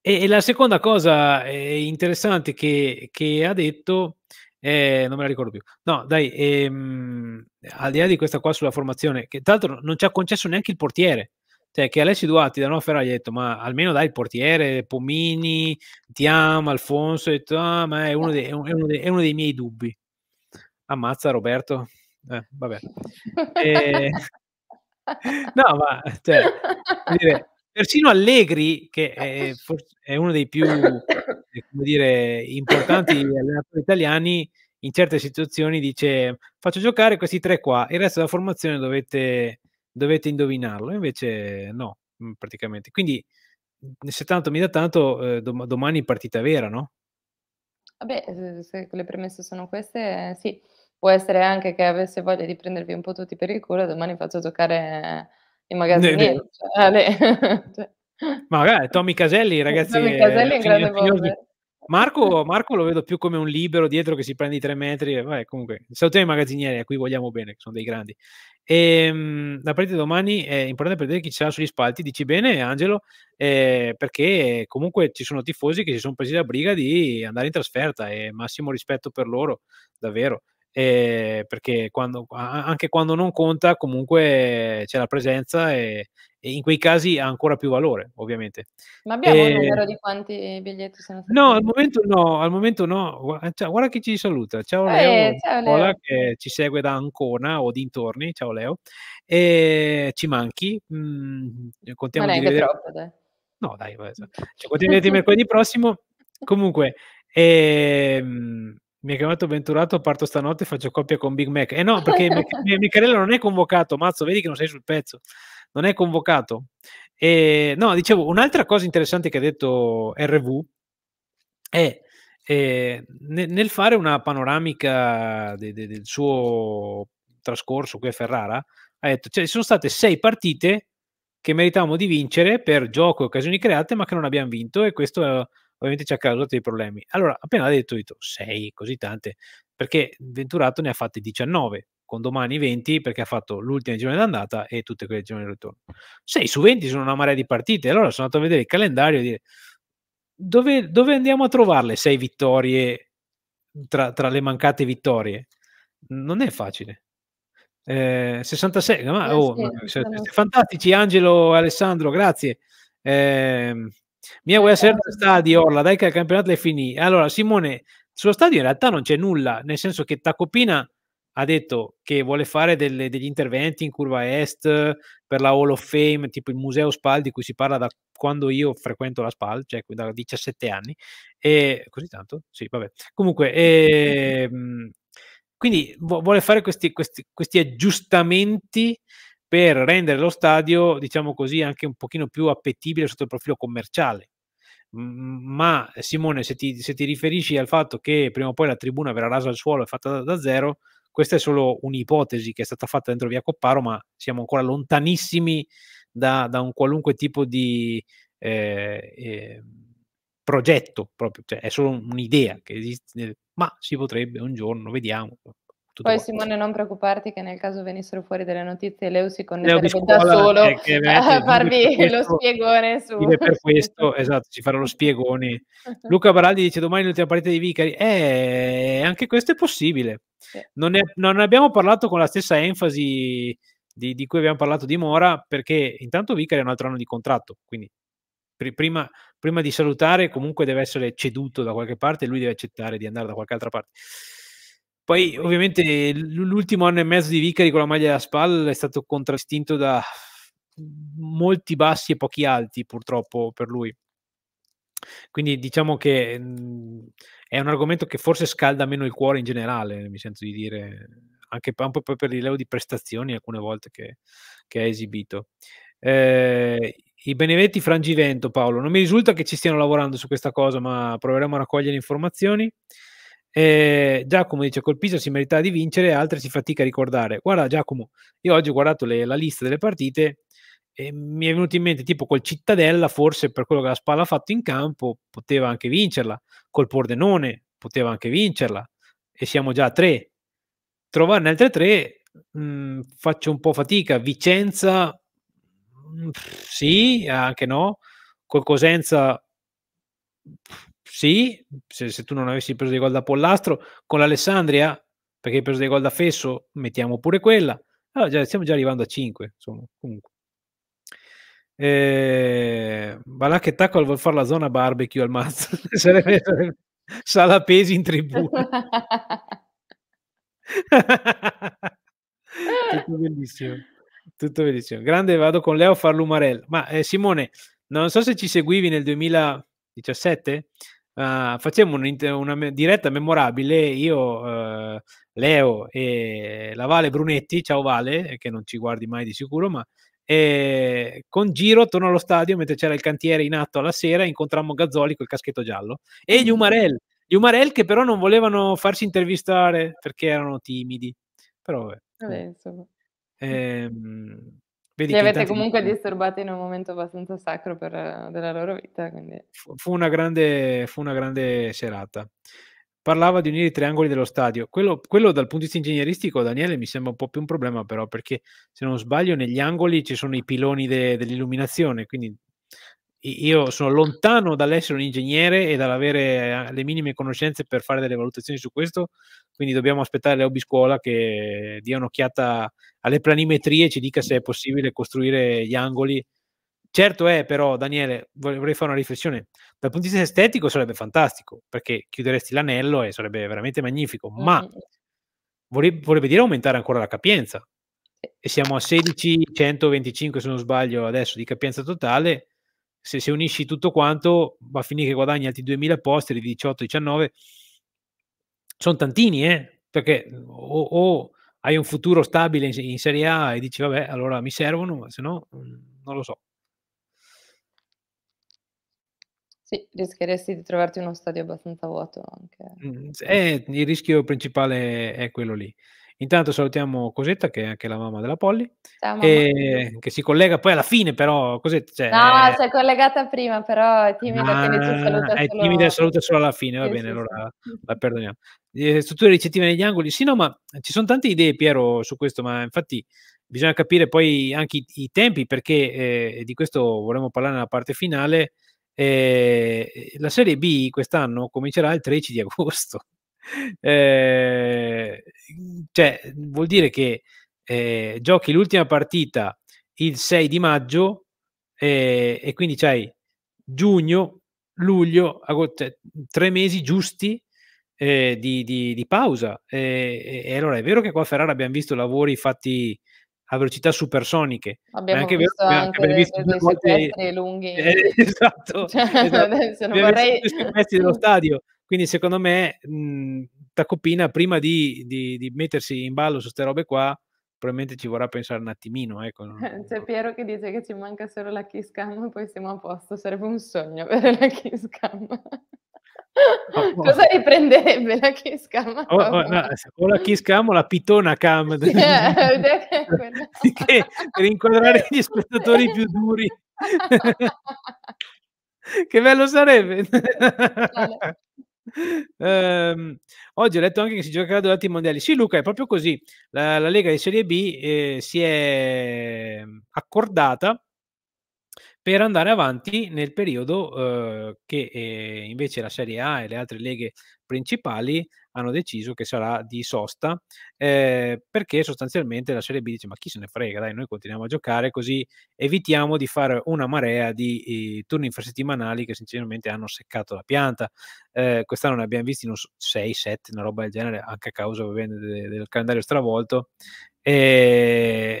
e, e la seconda cosa eh, interessante che, che ha detto, eh, non me la ricordo più, no, dai, ehm, al di là di questa qua sulla formazione, che tra l'altro non ci ha concesso neanche il portiere, cioè, che Alessio Duatti da una Ferrari ha detto, ma almeno dai il portiere, Pomini, Tiam, Alfonso, detto, ah, ma è uno, dei, è, uno dei, è uno dei miei dubbi. Ammazza Roberto. Eh, vabbè. <laughs> E... no, ma cioè, dire, persino Allegri, che è, è, uno dei più eh, dire, importanti allenatori italiani, in certe situazioni dice faccio giocare questi tre qua, il resto della formazione dovete dovete indovinarlo, invece no, mhmm, praticamente. Quindi mhmm, se tanto mi dà tanto, eh, dom- domani partita vera, no? Vabbè, se le premesse sono queste, sì. Può essere anche che avesse voglia di prendervi un po' tutti per il culo, e domani faccio giocare i magazzinieri. Cioè, Ma <laughs> cioè magari Tommy Caselli, <laughs> ragazzi, Tommy Caselli è un grande Marco, eh. Marco, lo vedo più come un libero dietro che si prende i tre metri. Eh, vabbè, comunque, salutiamo i magazzinieri, a cui vogliamo bene, che sono dei grandi. E, ehm, mh, la partita di domani è importante per vedere chi ci sarà sugli spalti. Dici bene, Angelo, eh, perché comunque ci sono tifosi che si sono presi la briga di andare in trasferta e massimo rispetto per loro, davvero eh, perché quando, anche quando non conta comunque c'è la presenza e, e, in quei casi ha ancora più valore ovviamente. Ma abbiamo eh, il numero ehm, di quanti biglietti sono stati? No, al momento no, al momento no. Cioè, guarda chi ci saluta, ciao eh, Leo, eh, ciao Leo. che ci segue da Ancona o dintorni, ciao Leo, e eh, ci manchi, mm, eh, contiamo Ma di vedere... Troppo, dai. No dai, cioè, <laughs> continuate mercoledì prossimo, comunque... Ehm, mi ha chiamato Venturato, parto stanotte e faccio coppia con Big Mac. Eh no, perché <laughs> Michele non è convocato, mazzo, vedi che non sei sul pezzo, non è convocato. E, no, dicevo, un'altra cosa interessante che ha detto RV è eh, nel fare una panoramica de, de, del suo trascorso qui a Ferrara, ha detto, cioè ci sono state sei partite che meritavamo di vincere per gioco e occasioni create, ma che non abbiamo vinto e questo è ovviamente ci ha causato dei problemi. Allora, appena detto, ho detto 6, così tante, perché Venturato ne ha fatte 19, con domani 20 perché ha fatto l'ultima girone d'andata e tutte quelle gironi di ritorno. 6 su 20 sono una marea di partite, allora sono andato a vedere il calendario e dire dove, dove andiamo a trovarle le 6 vittorie tra, tra, le mancate vittorie? Non è facile. Eh, 66, ma, oh, sì, sì, fantastici Angelo Alessandro, grazie. Eh, mia vuoi essere stadio, certo. Orla, dai che il campionato è finito. Allora, Simone, sullo stadio in realtà non c'è nulla, nel senso che Tacopina ha detto che vuole fare delle, degli interventi in curva est per la Hall of Fame, tipo il museo Spal di cui si parla da quando io frequento la Spal, cioè da 17 anni, e così tanto? Sì, vabbè. Comunque, eh, quindi vuole fare questi, questi, questi aggiustamenti per rendere lo stadio, diciamo così, anche un pochino più appetibile sotto il profilo commerciale. Ma Simone, se ti, se ti riferisci al fatto che prima o poi la tribuna verrà rasa al suolo e fatta da, da zero, questa è solo un'ipotesi che è stata fatta dentro via Copparo, ma siamo ancora lontanissimi da, da un qualunque tipo di eh, eh, progetto, proprio. Cioè, è solo un'idea che esiste, ma si potrebbe un giorno, vediamo. Tutto Poi qua. Simone non preoccuparti che nel caso venissero fuori delle notizie Leo si connetterebbe da solo che, che <laughs> a farvi lo spiegone su... Per questo, esatto, ci farà lo spiegone. <laughs> Luca Baraldi dice domani l'ultima partita di Vicari. Eh, anche questo è possibile. Sì. Non, ne, non abbiamo parlato con la stessa enfasi di, di, cui abbiamo parlato di Mora perché intanto Vicari è un altro anno di contratto, quindi pr- prima, prima di salutare comunque deve essere ceduto da qualche parte e lui deve accettare di andare da qualche altra parte. Poi ovviamente l'ultimo anno e mezzo di Vicari con la maglia alla spalla è stato contrastinto da molti bassi e pochi alti purtroppo per lui. Quindi diciamo che mh, mhmm, è un argomento che forse scalda meno il cuore in generale, mi sento di dire, anche un po' per il livello di prestazioni alcune volte che, che ha esibito. Eh, I Benevetti Frangivento, Paolo, non mi risulta che ci stiano lavorando su questa cosa, ma proveremo a raccogliere informazioni. Eh, Giacomo dice col Pisa si meritava di vincere, altre si fatica a ricordare. Guarda Giacomo, io oggi ho guardato le, la lista delle partite e mi è venuto in mente tipo col Cittadella, forse per quello che la Spalla ha fatto in campo, poteva anche vincerla, col Pordenone poteva anche vincerla e siamo già a tre. Trovarne altre tre mh, mm, faccio un po' fatica. Vicenza, mh, mm, sì, anche no. Col Cosenza, pff, sì, se, se tu non avessi preso dei gol da Pollastro, con l'Alessandria, perché hai preso dei gol da Fesso, mettiamo pure quella. Allora, già, stiamo già arrivando a 5, insomma, comunque. Eh, va là che Tacco vuol fare la zona barbecue al mazzo. <laughs> sarebbe, sala pesi in tribù. <laughs> tutto bellissimo, tutto bellissimo. Grande, vado con Leo a far l'umarello. Ma eh, Simone, non so se ci seguivi nel 2017, Uh, facciamo una diretta memorabile io, uh, Leo e la Vale Brunetti, ciao Vale, eh, che non ci guardi mai di sicuro, ma eh, con giro torno allo stadio mentre c'era il cantiere in atto alla sera, incontrammo Gazzoli col caschetto giallo e gli mm. Umarell, gli Umarell che però non volevano farsi intervistare perché erano timidi, però vabbè. vabbè eh, Vedi Li avete comunque di... Eh. disturbati in un momento abbastanza sacro per, eh, della loro vita. Quindi... Fu, fu, una grande, fu, una grande, serata. Parlava di unire i triangoli dello stadio. Quello, quello, dal punto di vista ingegneristico, Daniele, mi sembra un po' più un problema, però, perché se non sbaglio, negli angoli ci sono i piloni de, dell'illuminazione, quindi io sono lontano dall'essere un ingegnere e dall'avere eh, le minime conoscenze per fare delle valutazioni su questo, quindi dobbiamo aspettare le hobby scuola che dia un'occhiata alle planimetrie e ci dica se è possibile costruire gli angoli. Certo è però, Daniele, vorrei fare una riflessione, dal punto di vista estetico sarebbe fantastico, perché chiuderesti l'anello e sarebbe veramente magnifico, ma vorrebbe dire aumentare ancora la capienza. E siamo a 16, 125 se non sbaglio adesso di capienza totale, se, se unisci tutto quanto va a finire che guadagni altri 2000 posti di 18, 19, sono tantini, eh? perché o, o, hai un futuro stabile in, in, Serie A e dici vabbè allora mi servono, ma se no mm, non lo so. Sì, rischieresti di trovarti uno stadio abbastanza vuoto anche. Mm, eh, il rischio principale è quello lì. Intanto salutiamo Cosetta, che è anche la mamma della Polly, e, che si collega poi alla fine, però Cosetta... Cioè, no, si è collegata prima, però è timida, ah, saluta È solo... timida e saluta solo alla fine, va sì, bene, sì, allora sì. la perdoniamo. Eh, strutture ricettive negli angoli, sì, no, ma ci sono tante idee, Piero, su questo, ma infatti bisogna capire poi anche i, i tempi, perché eh, di questo vorremmo parlare nella parte finale. Eh, la Serie B quest'anno comincerà il 13 di agosto. Ehm, cioè, mhmm, vuol dire che eh, giochi l'ultima partita il 6 di maggio eh, e quindi c'hai giugno, luglio, agosto, cioè, tre mesi giusti eh, di, di, di, pausa. E, ehm, e, allora è vero che qua a Ferrara abbiamo visto lavori fatti a velocità supersoniche. Abbiamo anche visto vero, anche abbiamo visto dei volte... lunghi. Eh, <laughs> esatto, cioè, esatto. Vorrei... dello stadio. Quindi secondo me mh, mhmm, Tacopina prima di, di, di, mettersi in ballo su queste robe qua probabilmente ci vorrà pensare un attimino. Ecco. C'è Piero che dice che ci manca solo la kiss cam poi siamo a posto, sarebbe un sogno avere la kiss cam. Oh, <laughs> Cosa riprenderebbe la kiss cam? Oh, oh, no, o la kiss cam o la pitona cam sì, eh, che, per <laughs> inquadrare gli spettatori più duri <laughs> che bello sarebbe eh, oggi ho letto anche che si giocherà durante i mondiali. Sì, Luca, è proprio così. La, la Lega di Serie B eh, si è ehm, accordata per andare avanti nel periodo eh, che eh, invece la Serie A e le altre leghe principali hanno deciso che sarà di sosta, eh, perché sostanzialmente la Serie B dice ma chi se ne frega, dai, noi continuiamo a giocare così evitiamo di fare una marea di eh, turni infrasettimanali che sinceramente hanno seccato la pianta. Eh, quest'anno ne abbiamo visti 6, 7, una roba del genere, anche a causa ovviamente del, del calendario stravolto. Ehm,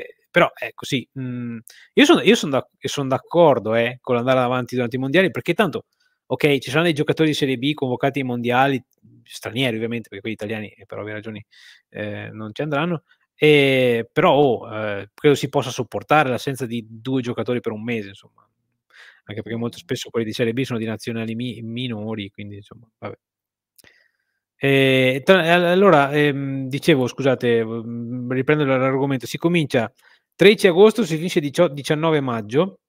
ecco, mhmm, e però è così. mh, io sono, io sono, da, sono d'accordo eh, con l'andare avanti durante i mondiali perché tanto ok ci saranno dei giocatori di serie B convocati ai mondiali stranieri ovviamente, perché quelli italiani eh, per ovvie ragioni eh, non ci andranno, e, eh, però oh, eh, credo si possa sopportare l'assenza di due giocatori per un mese, insomma, anche perché molto spesso quelli di Serie B sono di nazionali mi- minori, quindi insomma, vabbè. Eh, e, tra, allora, ehm, dicevo, scusate, mhmm, riprendo l'argomento, si comincia 13 agosto, si finisce 19 maggio,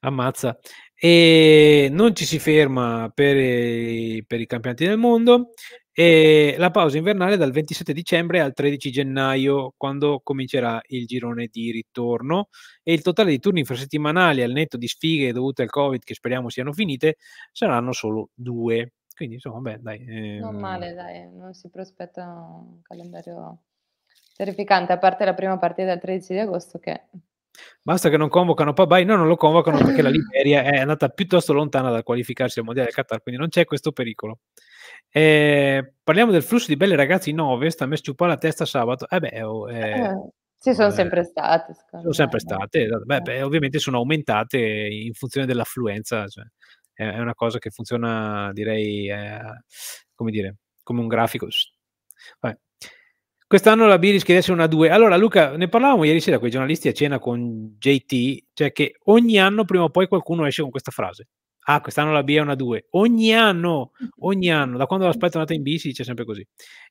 ammazza, e non ci si ferma per i, per i campionati del mondo e la pausa invernale è dal 27 dicembre al 13 gennaio quando comincerà il girone di ritorno e il totale di turni infrasettimanali al netto di sfighe dovute al covid che speriamo siano finite saranno solo due quindi insomma beh dai ehm... non male dai non si prospetta un calendario terrificante a parte la prima partita del 13 di agosto che Basta che non convocano Pabai, no, non lo convocano perché la <laughs> Liberia è andata piuttosto lontana dal qualificarsi al Mondiale del Qatar, quindi non c'è questo pericolo. Eh, parliamo del flusso di belle ragazze in ovest, a me sciupò la testa sabato. Eh beh, oh, eh, eh, eh ci sono sempre state. Sono sempre state, beh, beh, eh. ovviamente sono aumentate in funzione dell'affluenza, cioè, è una cosa che funziona, direi, come dire, come un grafico. Vabbè. Quest'anno la B rischia di essere una 2. Allora, Luca, ne parlavamo ieri sera con i giornalisti a cena con JT, cioè che ogni anno prima o poi qualcuno esce con questa frase. Ah, quest'anno la B è una 2. Ogni anno, ogni anno, da quando l'aspetto è nata in B si dice sempre così.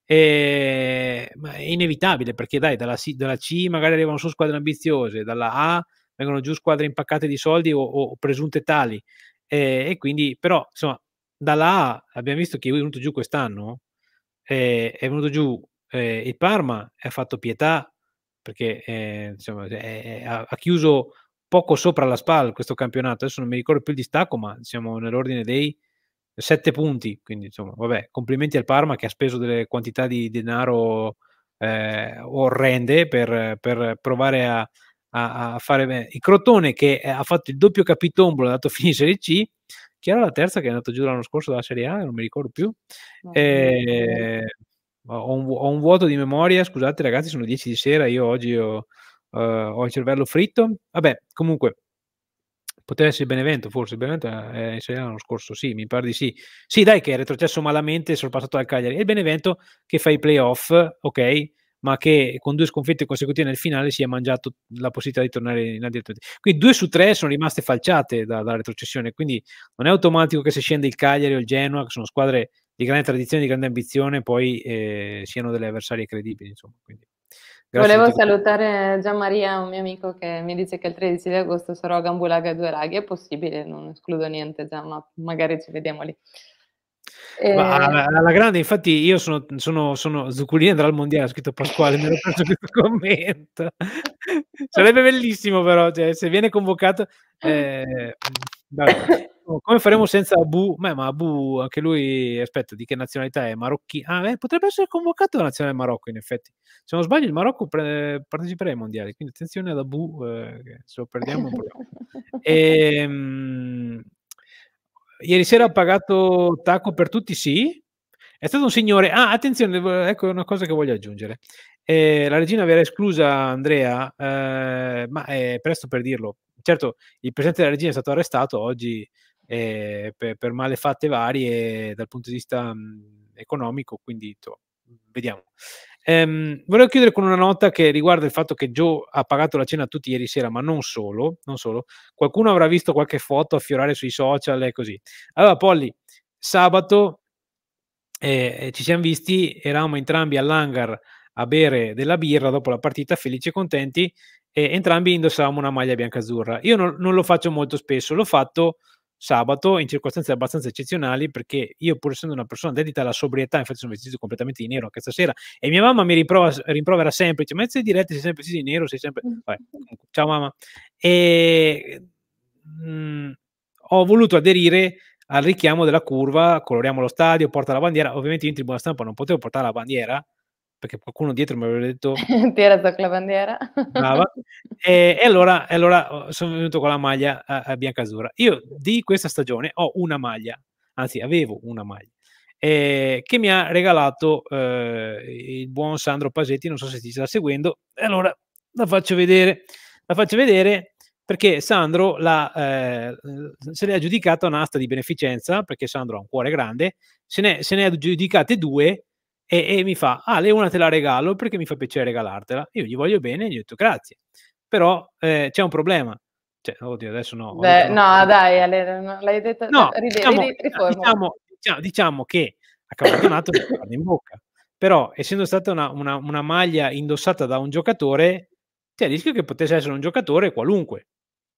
E... ma è inevitabile perché, dai, dalla C, dalla C magari arrivano su squadre ambiziose, dalla A vengono giù squadre impaccate di soldi o, o presunte tali. E, e, quindi, però, insomma, dalla A abbiamo visto che è venuto giù quest'anno, è, eh, è venuto giù eh, il Parma ha fatto pietà perché eh, insomma, è, è, ha, chiuso poco sopra la SPAL questo campionato, adesso non mi ricordo più il distacco, ma siamo nell'ordine dei sette punti, quindi insomma, vabbè, complimenti al Parma che ha speso delle quantità di denaro eh, orrende per, per provare a, a, a, fare bene. Il Crotone che eh, ha fatto il doppio capitombolo, ha dato fine in Serie C, chi era la terza che è andato giù l'anno scorso dalla Serie A, non mi ricordo più. No, eh, no ho un, ho un, vuoto di memoria, scusate ragazzi, sono 10 di sera, io oggi ho, uh, ho il cervello fritto. Vabbè, comunque, poteva essere Benevento, forse Benevento eh, è in l'anno scorso, sì, mi pare di sì. Sì, dai, che è retrocesso malamente, sorpassato dal Cagliari. E il Benevento che fa i playoff, ok, ma che con due sconfitte consecutive nel finale si è mangiato la possibilità di tornare in addirittura. Quindi due su tre sono rimaste falciate dalla da retrocessione, quindi non è automatico che se scende il Cagliari o il Genoa, che sono squadre di grande tradizione, di grande ambizione, poi eh, siano delle avversarie credibili. Insomma. Quindi, Volevo salutare Gianmaria, un mio amico che mi dice che il 13 di agosto sarò a Gambulaga e due raghi. È possibile, non escludo niente, Gian, ma magari ci vediamo lì. Eh... Alla, alla, grande, infatti, io sono, sono, sono Zuculini andrà al mondiale. Ha scritto Pasquale, mi ero perso questo commento. Sarebbe bellissimo, però, cioè, se viene convocato. Eh, mm, vabbè come faremo senza Abu? Beh, ma Abu, anche lui, aspetta, di che nazionalità è? Marocchino? Ah, beh, potrebbe essere convocato la nazionale Marocco, in effetti. Se non sbaglio, il Marocco pre- parteciperà ai mondiali, quindi attenzione ad Abu, eh, se lo perdiamo un po'. <laughs> e, ehm, mh, ieri sera ha pagato tacco per tutti, sì. È stato un signore. Ah, attenzione, ecco una cosa che voglio aggiungere. Eh, la regina verrà esclusa Andrea, eh, ma è presto per dirlo certo il presidente della regina è stato arrestato oggi eh, per, per fatte varie dal punto di vista mh, mhmm, economico, quindi to, vediamo. Ehm, volevo chiudere con una nota che riguarda il fatto che Joe ha pagato la cena a tutti ieri sera, ma non solo, non solo. Qualcuno avrà visto qualche foto affiorare sui social e così. Allora, Polly, sabato eh, eh ci siamo visti, eravamo entrambi all'hangar a bere della birra dopo la partita, felici e contenti, e entrambi indossavamo una maglia bianca-azzurra. Io non, non lo faccio molto spesso, l'ho fatto sabato in circostanze abbastanza eccezionali perché io pur essendo una persona dedita alla sobrietà, infatti sono vestito completamente di nero anche stasera e mia mamma mi riprova, rimprovera sempre, dice ma sei diretti, sei sempre vestito di nero, sei sempre... Vabbè, ciao mamma. E mh, mhmm, ho voluto aderire al richiamo della curva, coloriamo lo stadio, porta la bandiera, ovviamente io in tribuna stampa non potevo portare la bandiera perché qualcuno dietro mi aveva detto... <laughs> Ti era tocca la bandiera. Brava. <laughs> E, e, allora, e, allora, oh, sono venuto con la maglia a, a Io di questa stagione ho una maglia, anzi avevo una maglia, eh, che mi ha regalato eh, il buon Sandro Pasetti, non so se ti sta seguendo, e allora la faccio vedere, la faccio vedere perché Sandro la, eh, se l'è aggiudicata un'asta di beneficenza, perché Sandro ha un cuore grande, se ne, se ne è aggiudicate due e, e mi fa, ah, lei una te la regalo perché mi fa piacere regalartela. Io gli voglio bene e gli ho detto grazie. Però eh, c'è un problema. Cioè, oddio, adesso no. Beh, no, no, dai, Ale, no, l'hai detto. No, ride, diciamo, ride, diciamo, diciamo, diciamo, che a campionato si guarda in bocca. Però, essendo stata una, una, una maglia indossata da un giocatore, c'è il rischio che potesse essere un giocatore qualunque,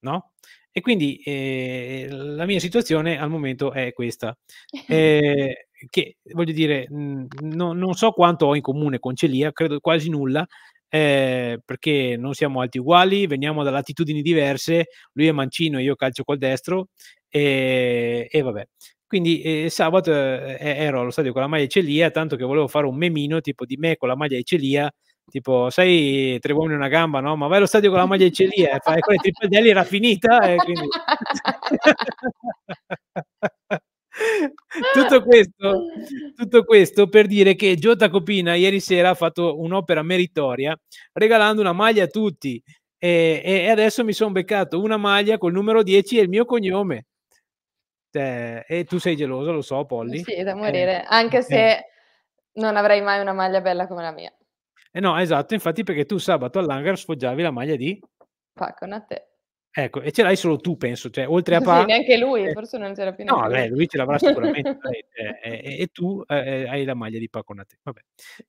no? E quindi eh, la mia situazione al momento è questa. <laughs> Eh, che voglio dire, mh, no, non so quanto ho in comune con Celia, credo quasi nulla, eh, perché non siamo alti uguali, veniamo da latitudini diverse, lui è mancino, io calcio col destro e, e vabbè. Quindi eh, sabato eh, ero allo stadio con la maglia di Celia, tanto che volevo fare un memino tipo di me con la maglia di Celia, tipo sai tre uomini e una gamba, no? Ma vai allo stadio con la maglia di Celia, fai con quelle tripadelli era finita. quindi... <laughs> <laughs> tutto, questo, <laughs> tutto questo per dire che Giota Copina ieri sera ha fatto un'opera meritoria regalando una maglia a tutti e, e adesso mi sono beccato una maglia col numero 10 e il mio cognome. Eh, e tu sei geloso, lo so, Polly. Sì, da eh, morire, eh, anche se eh. non avrei mai una maglia bella come la mia. Eh no, esatto, infatti perché tu sabato all'hangar sfoggiavi la maglia di... Paco, a te. Ecco, e ce l'hai solo tu, penso, cioè, oltre a Paolo... Sì, neanche lui, eh, forse non c'era più No, beh, lui ce l'avrà sicuramente, <laughs> eh, cioè, e, e, e, tu eh, eh hai la maglia di Paconate. Vabbè.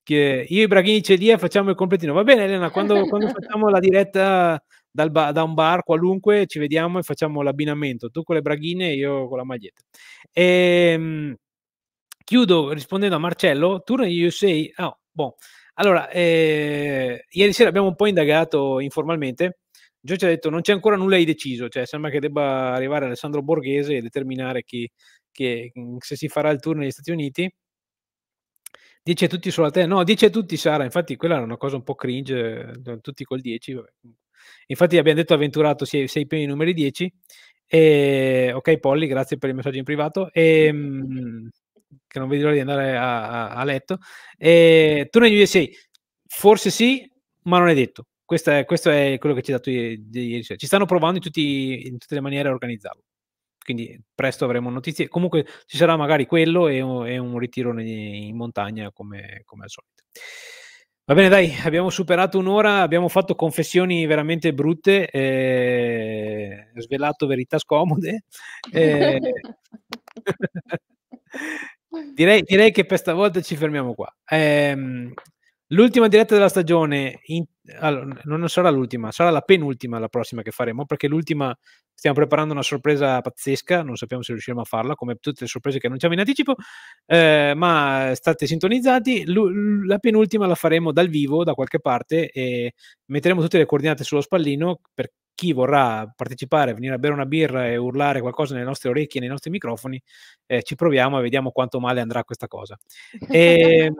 Che io e Braghini c'è lì e facciamo il completino. Va bene, Elena, quando, quando facciamo la diretta dal ba- da un bar qualunque, ci vediamo e facciamo l'abbinamento, tu con le braghine e io con la maglietta. E, ehm, chiudo rispondendo a Marcello, tu in USA... oh, ah, boh. Allora, eh, ieri sera abbiamo un po' indagato informalmente Giorgio ha detto non c'è ancora nulla di deciso, cioè sembra che debba arrivare Alessandro Borghese e determinare chi, chi, mm, se si farà il tour negli Stati Uniti. Dice a tutti solo te, no, dice a tutti Sara, infatti quella era una cosa un po' cringe, eh, tutti col 10, infatti abbiamo detto avventurato sei, sei pieni numeri 10, e, ok Polly, grazie per il messaggio in privato, e, ehm, che non vedi l'ora di andare a, a, a letto, e, tu negli USA, forse sì, ma non è detto, questo è, questo è, quello che ci ha dato ieri sera. Ci stanno provando in, tutti, in, tutte le maniere a organizzarlo. Quindi presto avremo notizie. Comunque ci sarà magari quello e un, e un ritiro in, in montagna come, come, al solito. Va bene, dai, abbiamo superato un'ora, abbiamo fatto confessioni veramente brutte, eh, svelato verità scomode. Eh, <laughs> direi, direi, che per stavolta ci fermiamo qua. Eh, l'ultima diretta della stagione, in allora, non sarà l'ultima, sarà la penultima la prossima che faremo, perché l'ultima stiamo preparando una sorpresa pazzesca, non sappiamo se riusciremo a farla, come tutte le sorprese che annunciamo in anticipo, eh, ma state sintonizzati, L- la penultima la faremo dal vivo, da qualche parte, e metteremo tutte le coordinate sullo spallino per chi vorrà partecipare, venire a bere una birra e urlare qualcosa nelle nostre orecchie, nei nostri microfoni, eh, ci proviamo e vediamo quanto male andrà questa cosa. <laughs> E... Ehm,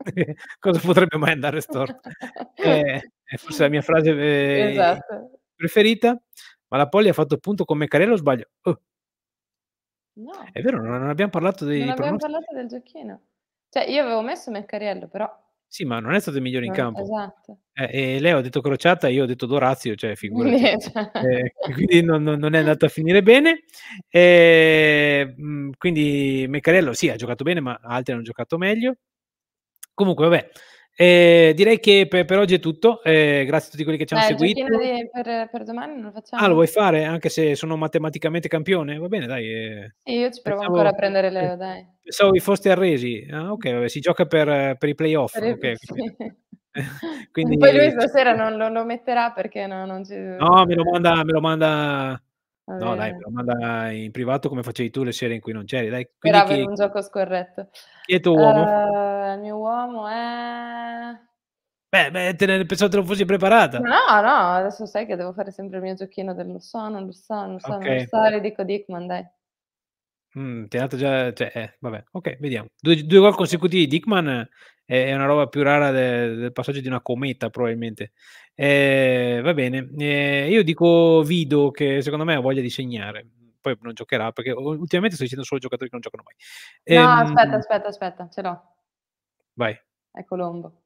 <laughs> cosa potrebbe mai andare storto? Eh, forse la mia frase eh, esatto. preferita, ma la Poli ha fatto punto con Meccarello, sbaglio? Oh. No. È vero, non, non abbiamo parlato dei Non abbiamo parlato del giochino. Cioè, io avevo messo Meccarello, però... Sì, ma non è stato il migliore in campo. Esatto. Eh, e lei ha detto crociata, io ho detto Dorazio, cioè <laughs> figurati. eh, quindi non, non, è andato a finire bene. Eh, quindi Meccarello sì, ha giocato bene, ma altri hanno giocato meglio. Comunque, vabbè, eh, direi che per, per, oggi è tutto. Eh, grazie a tutti quelli che ci hanno dai, seguito. Di, per, per, domani non lo facciamo. Ah, lo vuoi fare? Anche se sono matematicamente campione? Va bene, dai. Eh. io ci provo Pensavo... ancora a prendere Leo, eh, dai. Pensavo vi foste arresi. Ah, ok, vabbè, si gioca per, per i playoff. Per okay, <laughs> sì. quindi... <laughs> quindi... Poi lui eh, stasera non lo, lo metterà perché no, non ci... No, me lo manda... Me lo manda No, dai, però manda in privato come facevi tu le sere in cui non c'eri. Dai, Quindi chi... un gioco scorretto. Chi è tuo uomo? Uh, il mio uomo è... Beh, beh te ne, pensavo te lo fossi preparata. No, no, adesso sai che devo fare sempre il mio giochino del lo so, non lo so, non lo so, okay. non lo so, le dico Dickman, dai. Mm, ti è nato già... Cioè, eh, vabbè, ok, vediamo. Due, due gol consecutivi di Dickman è una roba più rara de, del passaggio di una cometa probabilmente. Eh, va bene, eh, io dico Vido che secondo me ha voglia di segnare, poi non giocherà perché ultimamente sto dicendo solo giocatori che non giocano mai. Eh, no, ehm, aspetta, aspetta, aspetta, ce l'ho. Vai. È Colombo.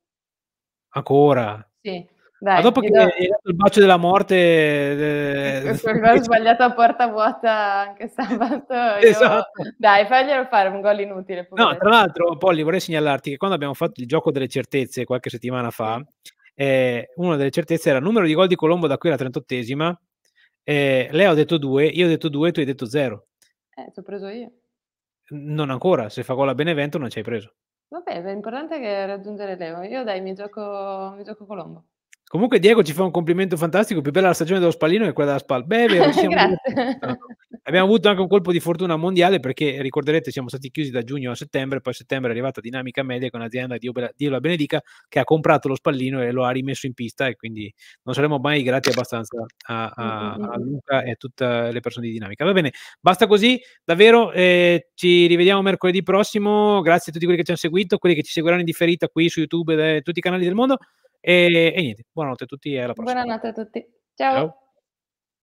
Ancora? Sì, dai, Ma dopo che do... hai dato il bacio della morte... Eh, ho <laughs> sbagliato a porta vuota anche sabato. <laughs> Io... Esatto. Dai, faglielo fare, un gol inutile. Poverete. No, tra l'altro, Polly, vorrei segnalarti che quando abbiamo fatto il gioco delle certezze qualche settimana fa, eh, una delle certezze era il numero di gol di Colombo da qui alla 38esima. Eh, lei ha detto 2, io ho detto 2, tu hai detto 0. Eh, ti ho preso io. Non ancora, se fa gol a Benevento non ci hai preso. Vabbè, l'importante è che raggiungere Leo. Io dai, mi gioco, mi gioco Colombo. Comunque Diego ci fa un complimento fantastico, più bella la stagione dello Spallino che quella della Spal. Beh, vero, <laughs> abbiamo avuto anche un colpo di fortuna mondiale perché ricorderete siamo stati chiusi da giugno a settembre, poi a settembre è arrivata Dinamica Media con un'azienda, Dio, Dio la benedica, che ha comprato lo Spallino e lo ha rimesso in pista e quindi non saremo mai grati abbastanza a, a, a Luca e a tutte le persone di Dinamica. Va bene, basta così, davvero eh, ci rivediamo mercoledì prossimo, grazie a tutti quelli che ci hanno seguito, quelli che ci seguiranno in differita qui su YouTube e eh, tutti i canali del mondo. E, e niente, buonanotte a tutti e alla prossima. Buonanotte a tutti. Ciao. Ciao.